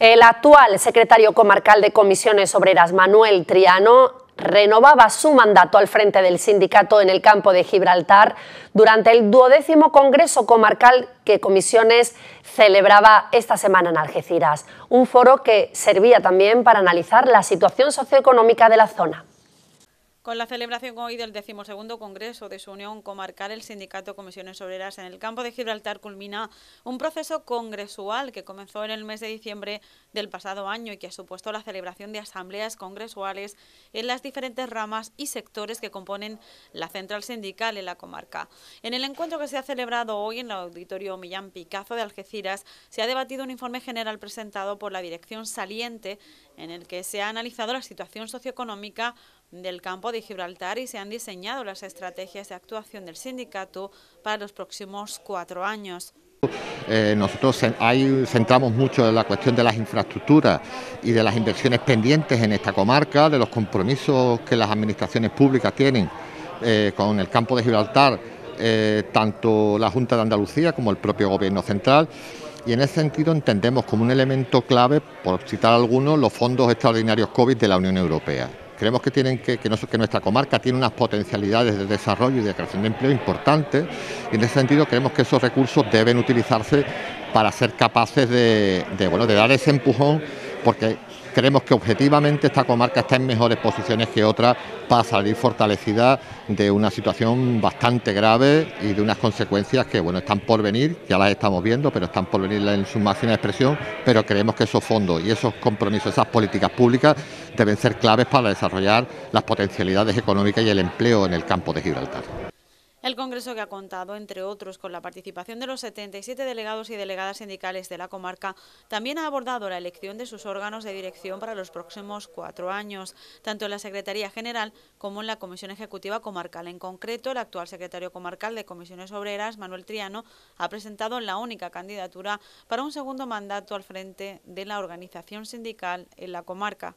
Speaker 1: El actual secretario comarcal de Comisiones Obreras, Manuel Triano, renovaba su mandato al frente del sindicato en el campo de Gibraltar durante el duodécimo Congreso Comarcal que Comisiones celebraba esta semana en Algeciras, un foro que servía también para analizar la situación socioeconómica de la zona.
Speaker 8: Con la celebración hoy del decimosegundo Congreso de su Unión Comarcal, el Sindicato Comisiones Obreras en el campo de Gibraltar culmina un proceso congresual que comenzó en el mes de diciembre del pasado año y que ha supuesto la celebración de asambleas congresuales en las diferentes ramas y sectores que componen la central sindical en la comarca. En el encuentro que se ha celebrado hoy en el Auditorio Millán Picazo de Algeciras, se ha debatido un informe general presentado por la Dirección Saliente en el que se ha analizado la situación socioeconómica del campo de Gibraltar y se han diseñado las estrategias de actuación del sindicato para los próximos cuatro años.
Speaker 12: Eh, nosotros ahí centramos mucho en la cuestión de las infraestructuras y de las inversiones pendientes en esta comarca, de los compromisos que las administraciones públicas tienen eh, con el campo de Gibraltar, eh, tanto la Junta de Andalucía como el propio Gobierno Central. Y en ese sentido entendemos como un elemento clave, por citar algunos, los fondos extraordinarios COVID de la Unión Europea creemos que, tienen que, que, nuestra comarca tiene unas potencialidades de desarrollo y de creación de empleo importantes y en ese sentido creemos que esos recursos deben utilizarse para ser capaces de, bueno, de dar ese empujón porque Creemos que objetivamente esta comarca está en mejores posiciones que otras para salir fortalecida de una situación bastante grave y de unas consecuencias que bueno están por venir, ya las estamos viendo, pero están por venir en su máxima expresión, pero creemos que esos fondos y esos compromisos, esas políticas públicas deben ser claves para desarrollar las potencialidades económicas y el empleo en el campo de Gibraltar.
Speaker 8: El Congreso que ha contado, entre otros, con la participación de los 77 delegados y delegadas sindicales de la comarca, también ha abordado la elección de sus órganos de dirección para los próximos cuatro años, tanto en la Secretaría General como en la Comisión Ejecutiva Comarcal. En concreto, el actual secretario comarcal de Comisiones Obreras, Manuel Triano, ha presentado la única candidatura para un segundo mandato al frente de la organización sindical en la comarca.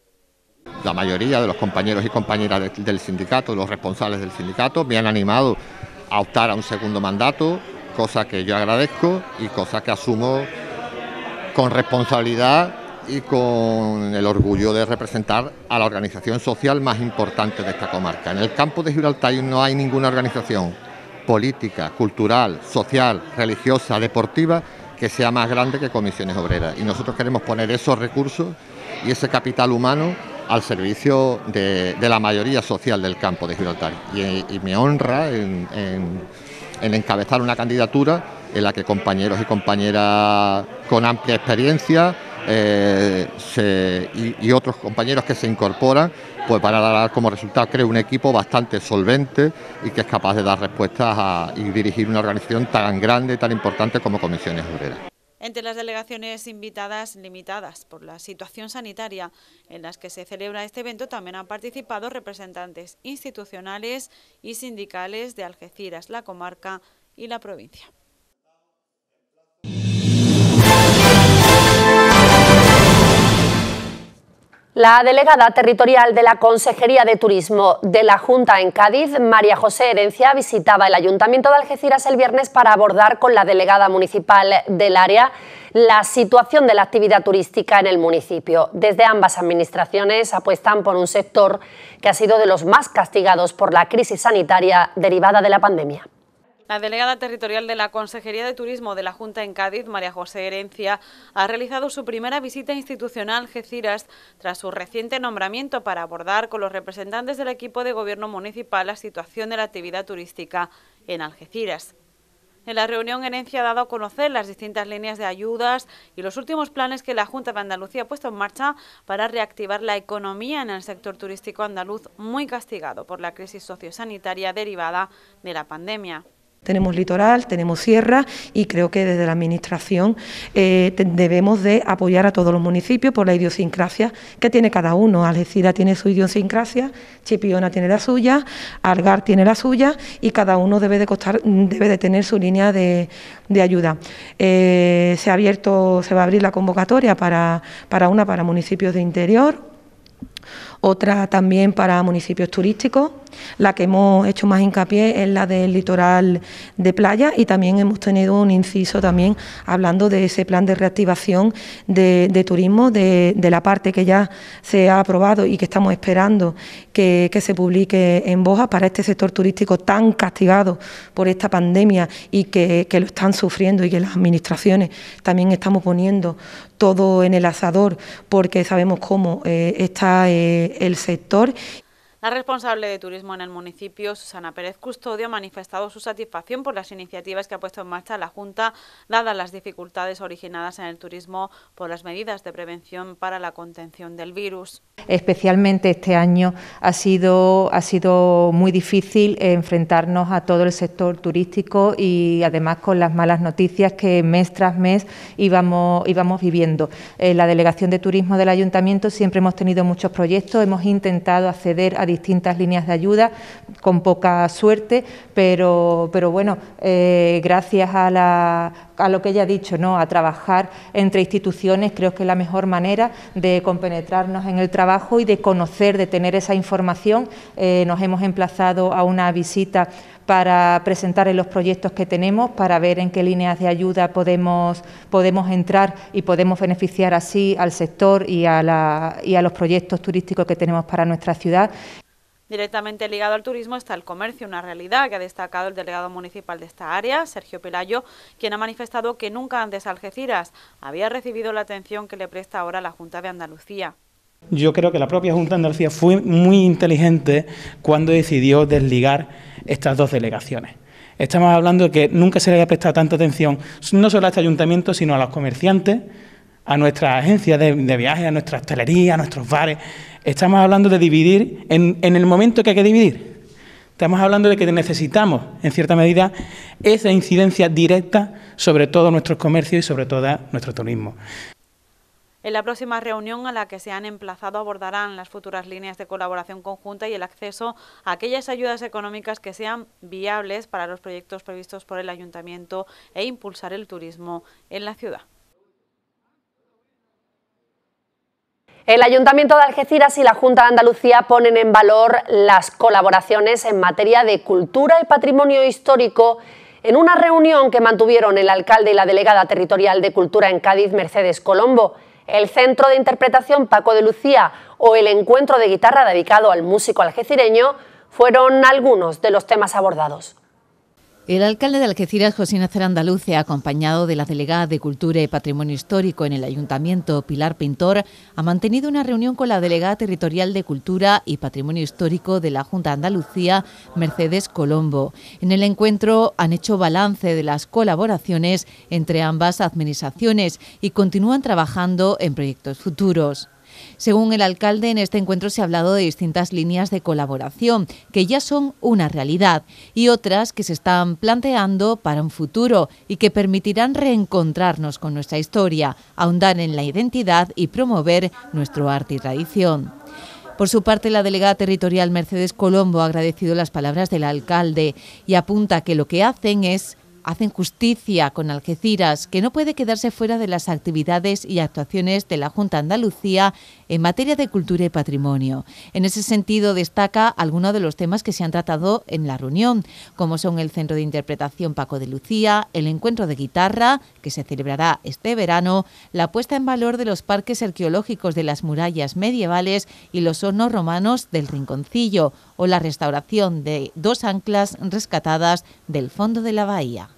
Speaker 12: La mayoría de los compañeros y compañeras del sindicato, los responsables del sindicato, me han animado a optar a un segundo mandato, cosa que yo agradezco y cosa que asumo con responsabilidad y con el orgullo de representar a la organización social más importante de esta comarca. En el campo de Gibraltar no hay ninguna organización política, cultural, social, religiosa, deportiva que sea más grande que comisiones obreras. Y nosotros queremos poner esos recursos y ese capital humano al servicio de, la mayoría social del campo de Gibraltar. Y, me honra en, encabezar una candidatura en la que compañeros y compañeras con amplia experiencia eh, y, otros compañeros que se incorporan, pues van a dar como resultado, creo, un equipo bastante solvente y que es capaz de dar respuestas y dirigir una organización tan grande, tan importante como Comisiones Obreras
Speaker 8: entre las delegaciones invitadas limitadas por la situación sanitaria en las que se celebra este evento también han participado representantes institucionales y sindicales de Algeciras, la comarca y la provincia.
Speaker 1: La delegada territorial de la Consejería de Turismo de la Junta en Cádiz, María José Herencia, visitaba el Ayuntamiento de Algeciras el viernes para abordar con la delegada municipal del área la situación de la actividad turística en el municipio. Desde ambas administraciones apuestan por un sector que ha sido de los más castigados por la crisis sanitaria derivada de la pandemia.
Speaker 8: La delegada territorial de la Consejería de Turismo de la Junta en Cádiz, María José Herencia, ha realizado su primera visita institucional a Algeciras tras su reciente nombramiento para abordar con los representantes del equipo de gobierno municipal la situación de la actividad turística en Algeciras. En la reunión, Herencia ha dado a conocer las distintas líneas de ayudas y los últimos planes que la Junta de Andalucía ha puesto en marcha para reactivar la economía en el sector turístico andaluz muy castigado por la crisis sociosanitaria derivada de la pandemia.
Speaker 13: Tenemos litoral, tenemos sierra y creo que desde la Administración eh, debemos de apoyar a todos los municipios por la idiosincrasia que tiene cada uno. Algeciras tiene su idiosincrasia, Chipiona tiene la suya, Algar tiene la suya y cada uno debe de, tener su línea de, ayuda. Eh, se ha abierto, se va a abrir la convocatoria para una para municipios de interior, otra también para municipios turísticos. La que hemos hecho más hincapié es la del litoral de playa y también hemos tenido un inciso también hablando de ese plan de reactivación de, turismo, de, la parte que ya se ha aprobado y que estamos esperando que, se publique en Boja para este sector turístico tan castigado por esta pandemia y que, lo están sufriendo y que las administraciones también estamos poniendo todo en el asador porque sabemos cómo eh, está... Eh, el sector.
Speaker 8: La responsable de turismo en el municipio, Susana Pérez Custodio, ha manifestado su satisfacción por las iniciativas que ha puesto en marcha la Junta, dadas las dificultades originadas en el turismo por las medidas de prevención para la contención del virus
Speaker 4: especialmente este año ha sido, ha sido muy difícil enfrentarnos a todo el sector turístico y además con las malas noticias que mes tras mes íbamos, íbamos viviendo. En eh, la Delegación de Turismo del Ayuntamiento siempre hemos tenido muchos proyectos, hemos intentado acceder a distintas líneas de ayuda con poca suerte, pero, pero bueno, eh, gracias a, la, a lo que ella ha dicho, ¿no? a trabajar entre instituciones, creo que es la mejor manera de compenetrarnos en el trabajo y de conocer, de tener esa información. Eh, nos hemos emplazado a una visita para presentar los proyectos que tenemos, para ver en qué líneas de ayuda podemos, podemos entrar y podemos beneficiar así al sector y a, la, y a los proyectos turísticos que tenemos para nuestra ciudad.
Speaker 8: Directamente ligado al turismo está el comercio, una realidad que ha destacado el delegado municipal de esta área, Sergio Pelayo, quien ha manifestado que nunca antes Algeciras había recibido la atención que le presta ahora la Junta de Andalucía.
Speaker 9: Yo creo que la propia Junta de Andalucía fue muy inteligente cuando decidió desligar estas dos delegaciones. Estamos hablando de que nunca se le había prestado tanta atención, no solo a este ayuntamiento, sino a los comerciantes, a nuestras agencias de, viaje, viajes, a nuestra hostelería, a nuestros bares. Estamos hablando de dividir en, en el momento que hay que dividir. Estamos hablando de que necesitamos, en cierta medida, esa incidencia directa sobre todos nuestros comercios y sobre todo nuestro turismo.
Speaker 8: En la próxima reunión a la que se han emplazado abordarán las futuras líneas de colaboración conjunta y el acceso a aquellas ayudas económicas que sean viables para los proyectos previstos por el Ayuntamiento e impulsar el turismo en la ciudad.
Speaker 1: El Ayuntamiento de Algeciras y la Junta de Andalucía ponen en valor las colaboraciones en materia de cultura y patrimonio histórico en una reunión que mantuvieron el alcalde y la delegada territorial de Cultura en Cádiz, Mercedes Colombo el Centro de Interpretación Paco de Lucía o el Encuentro de Guitarra dedicado al músico algecireño fueron algunos de los temas abordados.
Speaker 3: El alcalde de Algeciras, José Nacer Andaluce, acompañado de la delegada de Cultura y Patrimonio Histórico en el Ayuntamiento, Pilar Pintor, ha mantenido una reunión con la delegada territorial de Cultura y Patrimonio Histórico de la Junta de Andalucía, Mercedes Colombo. En el encuentro han hecho balance de las colaboraciones entre ambas administraciones y continúan trabajando en proyectos futuros. Según el alcalde, en este encuentro se ha hablado de distintas líneas de colaboración que ya son una realidad y otras que se están planteando para un futuro y que permitirán reencontrarnos con nuestra historia, ahondar en la identidad y promover nuestro arte y tradición. Por su parte, la delegada territorial Mercedes Colombo ha agradecido las palabras del alcalde y apunta que lo que hacen es hacen justicia con Algeciras, que no puede quedarse fuera de las actividades y actuaciones de la Junta Andalucía en materia de cultura y patrimonio. En ese sentido, destaca algunos de los temas que se han tratado en la reunión, como son el Centro de Interpretación Paco de Lucía, el encuentro de guitarra, que se celebrará este verano, la puesta en valor de los parques arqueológicos de las murallas medievales y los hornos romanos del Rinconcillo, o la restauración de dos anclas rescatadas del fondo de la bahía.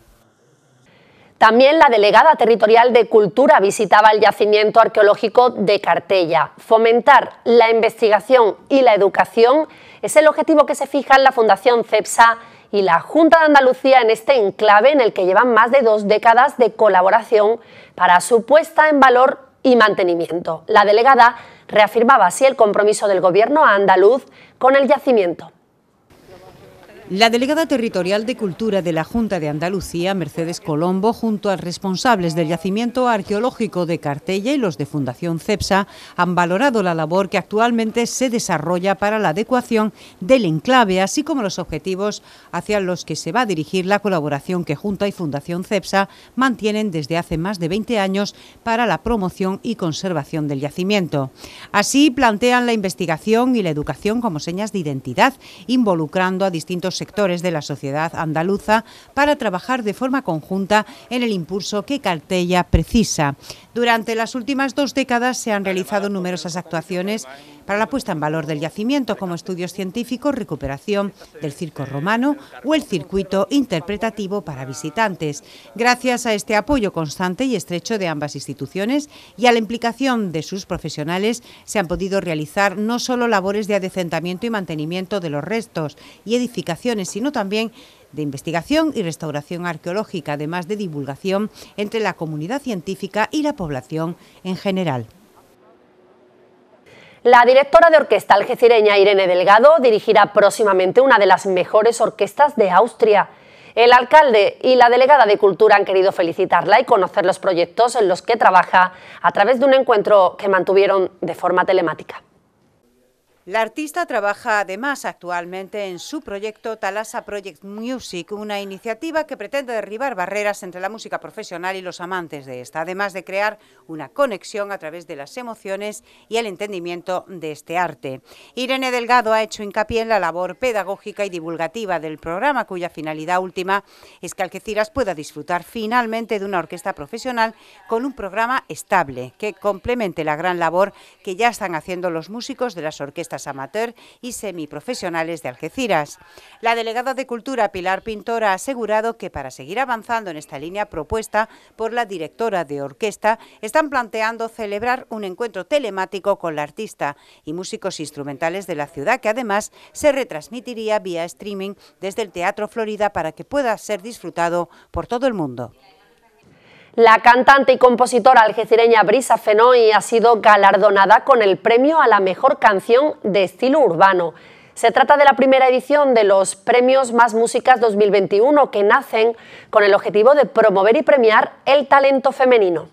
Speaker 1: También la delegada territorial de Cultura visitaba el yacimiento arqueológico de Cartella. Fomentar la investigación y la educación es el objetivo que se fija en la Fundación CEPSA y la Junta de Andalucía en este enclave en el que llevan más de dos décadas de colaboración para su puesta en valor y mantenimiento. La delegada reafirmaba así el compromiso del Gobierno andaluz con el yacimiento.
Speaker 2: La delegada territorial de Cultura de la Junta de Andalucía, Mercedes Colombo, junto a responsables del yacimiento arqueológico de Cartella y los de Fundación CEPSA, han valorado la labor que actualmente se desarrolla para la adecuación del enclave, así como los objetivos hacia los que se va a dirigir la colaboración que Junta y Fundación CEPSA mantienen desde hace más de 20 años para la promoción y conservación del yacimiento. Así plantean la investigación y la educación como señas de identidad, involucrando a distintos sectores de la sociedad andaluza para trabajar de forma conjunta en el impulso que Cartella precisa. Durante las últimas dos décadas se han realizado numerosas actuaciones para la puesta en valor del yacimiento, como estudios científicos, recuperación del circo romano o el circuito interpretativo para visitantes. Gracias a este apoyo constante y estrecho de ambas instituciones y a la implicación de sus profesionales, se han podido realizar no solo labores de adecentamiento y mantenimiento de los restos y edificación, sino también de investigación y restauración arqueológica, además de divulgación entre la comunidad científica y la población en general.
Speaker 1: La directora de orquesta algecireña Irene Delgado dirigirá próximamente una de las mejores orquestas de Austria. El alcalde y la delegada de Cultura han querido felicitarla y conocer los proyectos en los que trabaja a través de un encuentro que mantuvieron de forma telemática.
Speaker 2: La artista trabaja además actualmente en su proyecto Talasa Project Music, una iniciativa que pretende derribar barreras entre la música profesional y los amantes de esta, además de crear una conexión a través de las emociones y el entendimiento de este arte. Irene Delgado ha hecho hincapié en la labor pedagógica y divulgativa del programa, cuya finalidad última es que Algeciras pueda disfrutar finalmente de una orquesta profesional con un programa estable que complemente la gran labor que ya están haciendo los músicos de las orquestas amateur y semiprofesionales de Algeciras. La delegada de Cultura, Pilar Pintora, ha asegurado que para seguir avanzando en esta línea propuesta por la directora de orquesta, están planteando celebrar un encuentro telemático con la artista y músicos instrumentales de la ciudad, que además se retransmitiría vía streaming desde el Teatro Florida para que pueda ser disfrutado por todo el mundo.
Speaker 1: La cantante y compositora algecireña Brisa Fenoy ha sido galardonada con el premio a la mejor canción de estilo urbano. Se trata de la primera edición de los Premios Más Músicas 2021 que nacen con el objetivo de promover y premiar el talento femenino.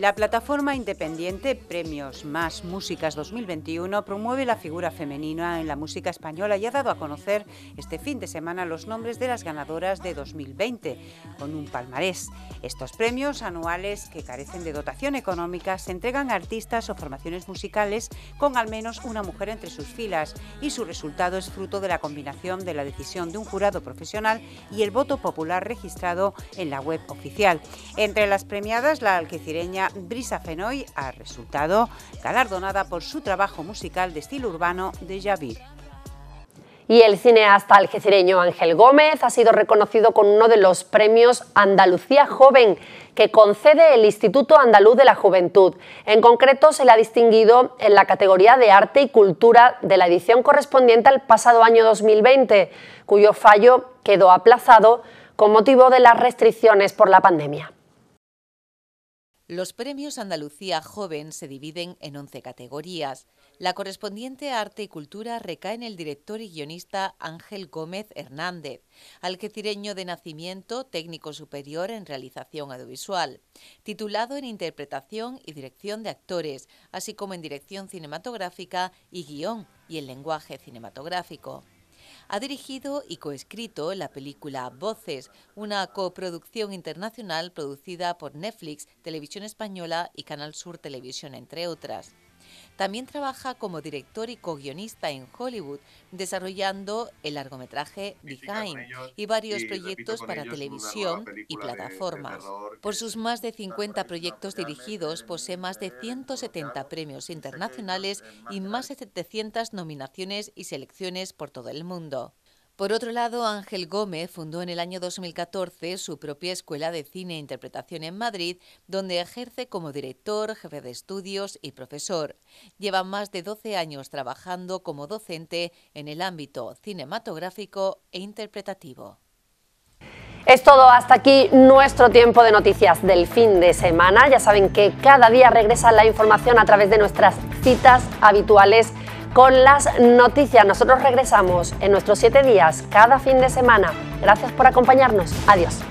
Speaker 2: La plataforma independiente Premios Más Músicas 2021 promueve la figura femenina en la música española y ha dado a conocer este fin de semana los nombres de las ganadoras de 2020, con un palmarés. Estos premios anuales, que carecen de dotación económica, se entregan a artistas o formaciones musicales con al menos una mujer entre sus filas y su resultado es fruto de la combinación de la decisión de un jurado profesional y el voto popular registrado en la web oficial. Entre las premiadas, la alquicireña Brisa Fenoy ha resultado galardonada por su trabajo musical de estilo urbano de Javi.
Speaker 1: Y el cineasta algecireño Ángel Gómez ha sido reconocido con uno de los premios Andalucía Joven que concede el Instituto Andaluz de la Juventud. En concreto, se le ha distinguido en la categoría de Arte y Cultura de la edición correspondiente al pasado año 2020, cuyo fallo quedó aplazado con motivo de las restricciones por la pandemia.
Speaker 3: Los premios Andalucía Joven se dividen en 11 categorías. La correspondiente a Arte y Cultura recae en el director y guionista Ángel Gómez Hernández, tireño de nacimiento, técnico superior en realización audiovisual, titulado en interpretación y dirección de actores, así como en dirección cinematográfica y guión y el lenguaje cinematográfico ha dirigido y coescrito la película Voces, una coproducción internacional producida por Netflix, Televisión Española y Canal Sur Televisión, entre otras. También trabaja como director y co-guionista en Hollywood, desarrollando el largometraje Behind y varios proyectos para televisión y plataformas. Por sus más de 50 proyectos dirigidos, posee más de 170 premios internacionales y más de 700 nominaciones y selecciones por todo el mundo. Por otro lado, Ángel Gómez fundó en el año 2014 su propia Escuela de Cine e Interpretación en Madrid, donde ejerce como director, jefe de estudios y profesor. Lleva más de 12 años trabajando como docente en el ámbito cinematográfico e interpretativo.
Speaker 1: Es todo, hasta aquí nuestro tiempo de noticias del fin de semana. Ya saben que cada día regresa la información a través de nuestras citas habituales con las noticias. Nosotros regresamos en nuestros siete días cada fin de semana. Gracias por acompañarnos. Adiós.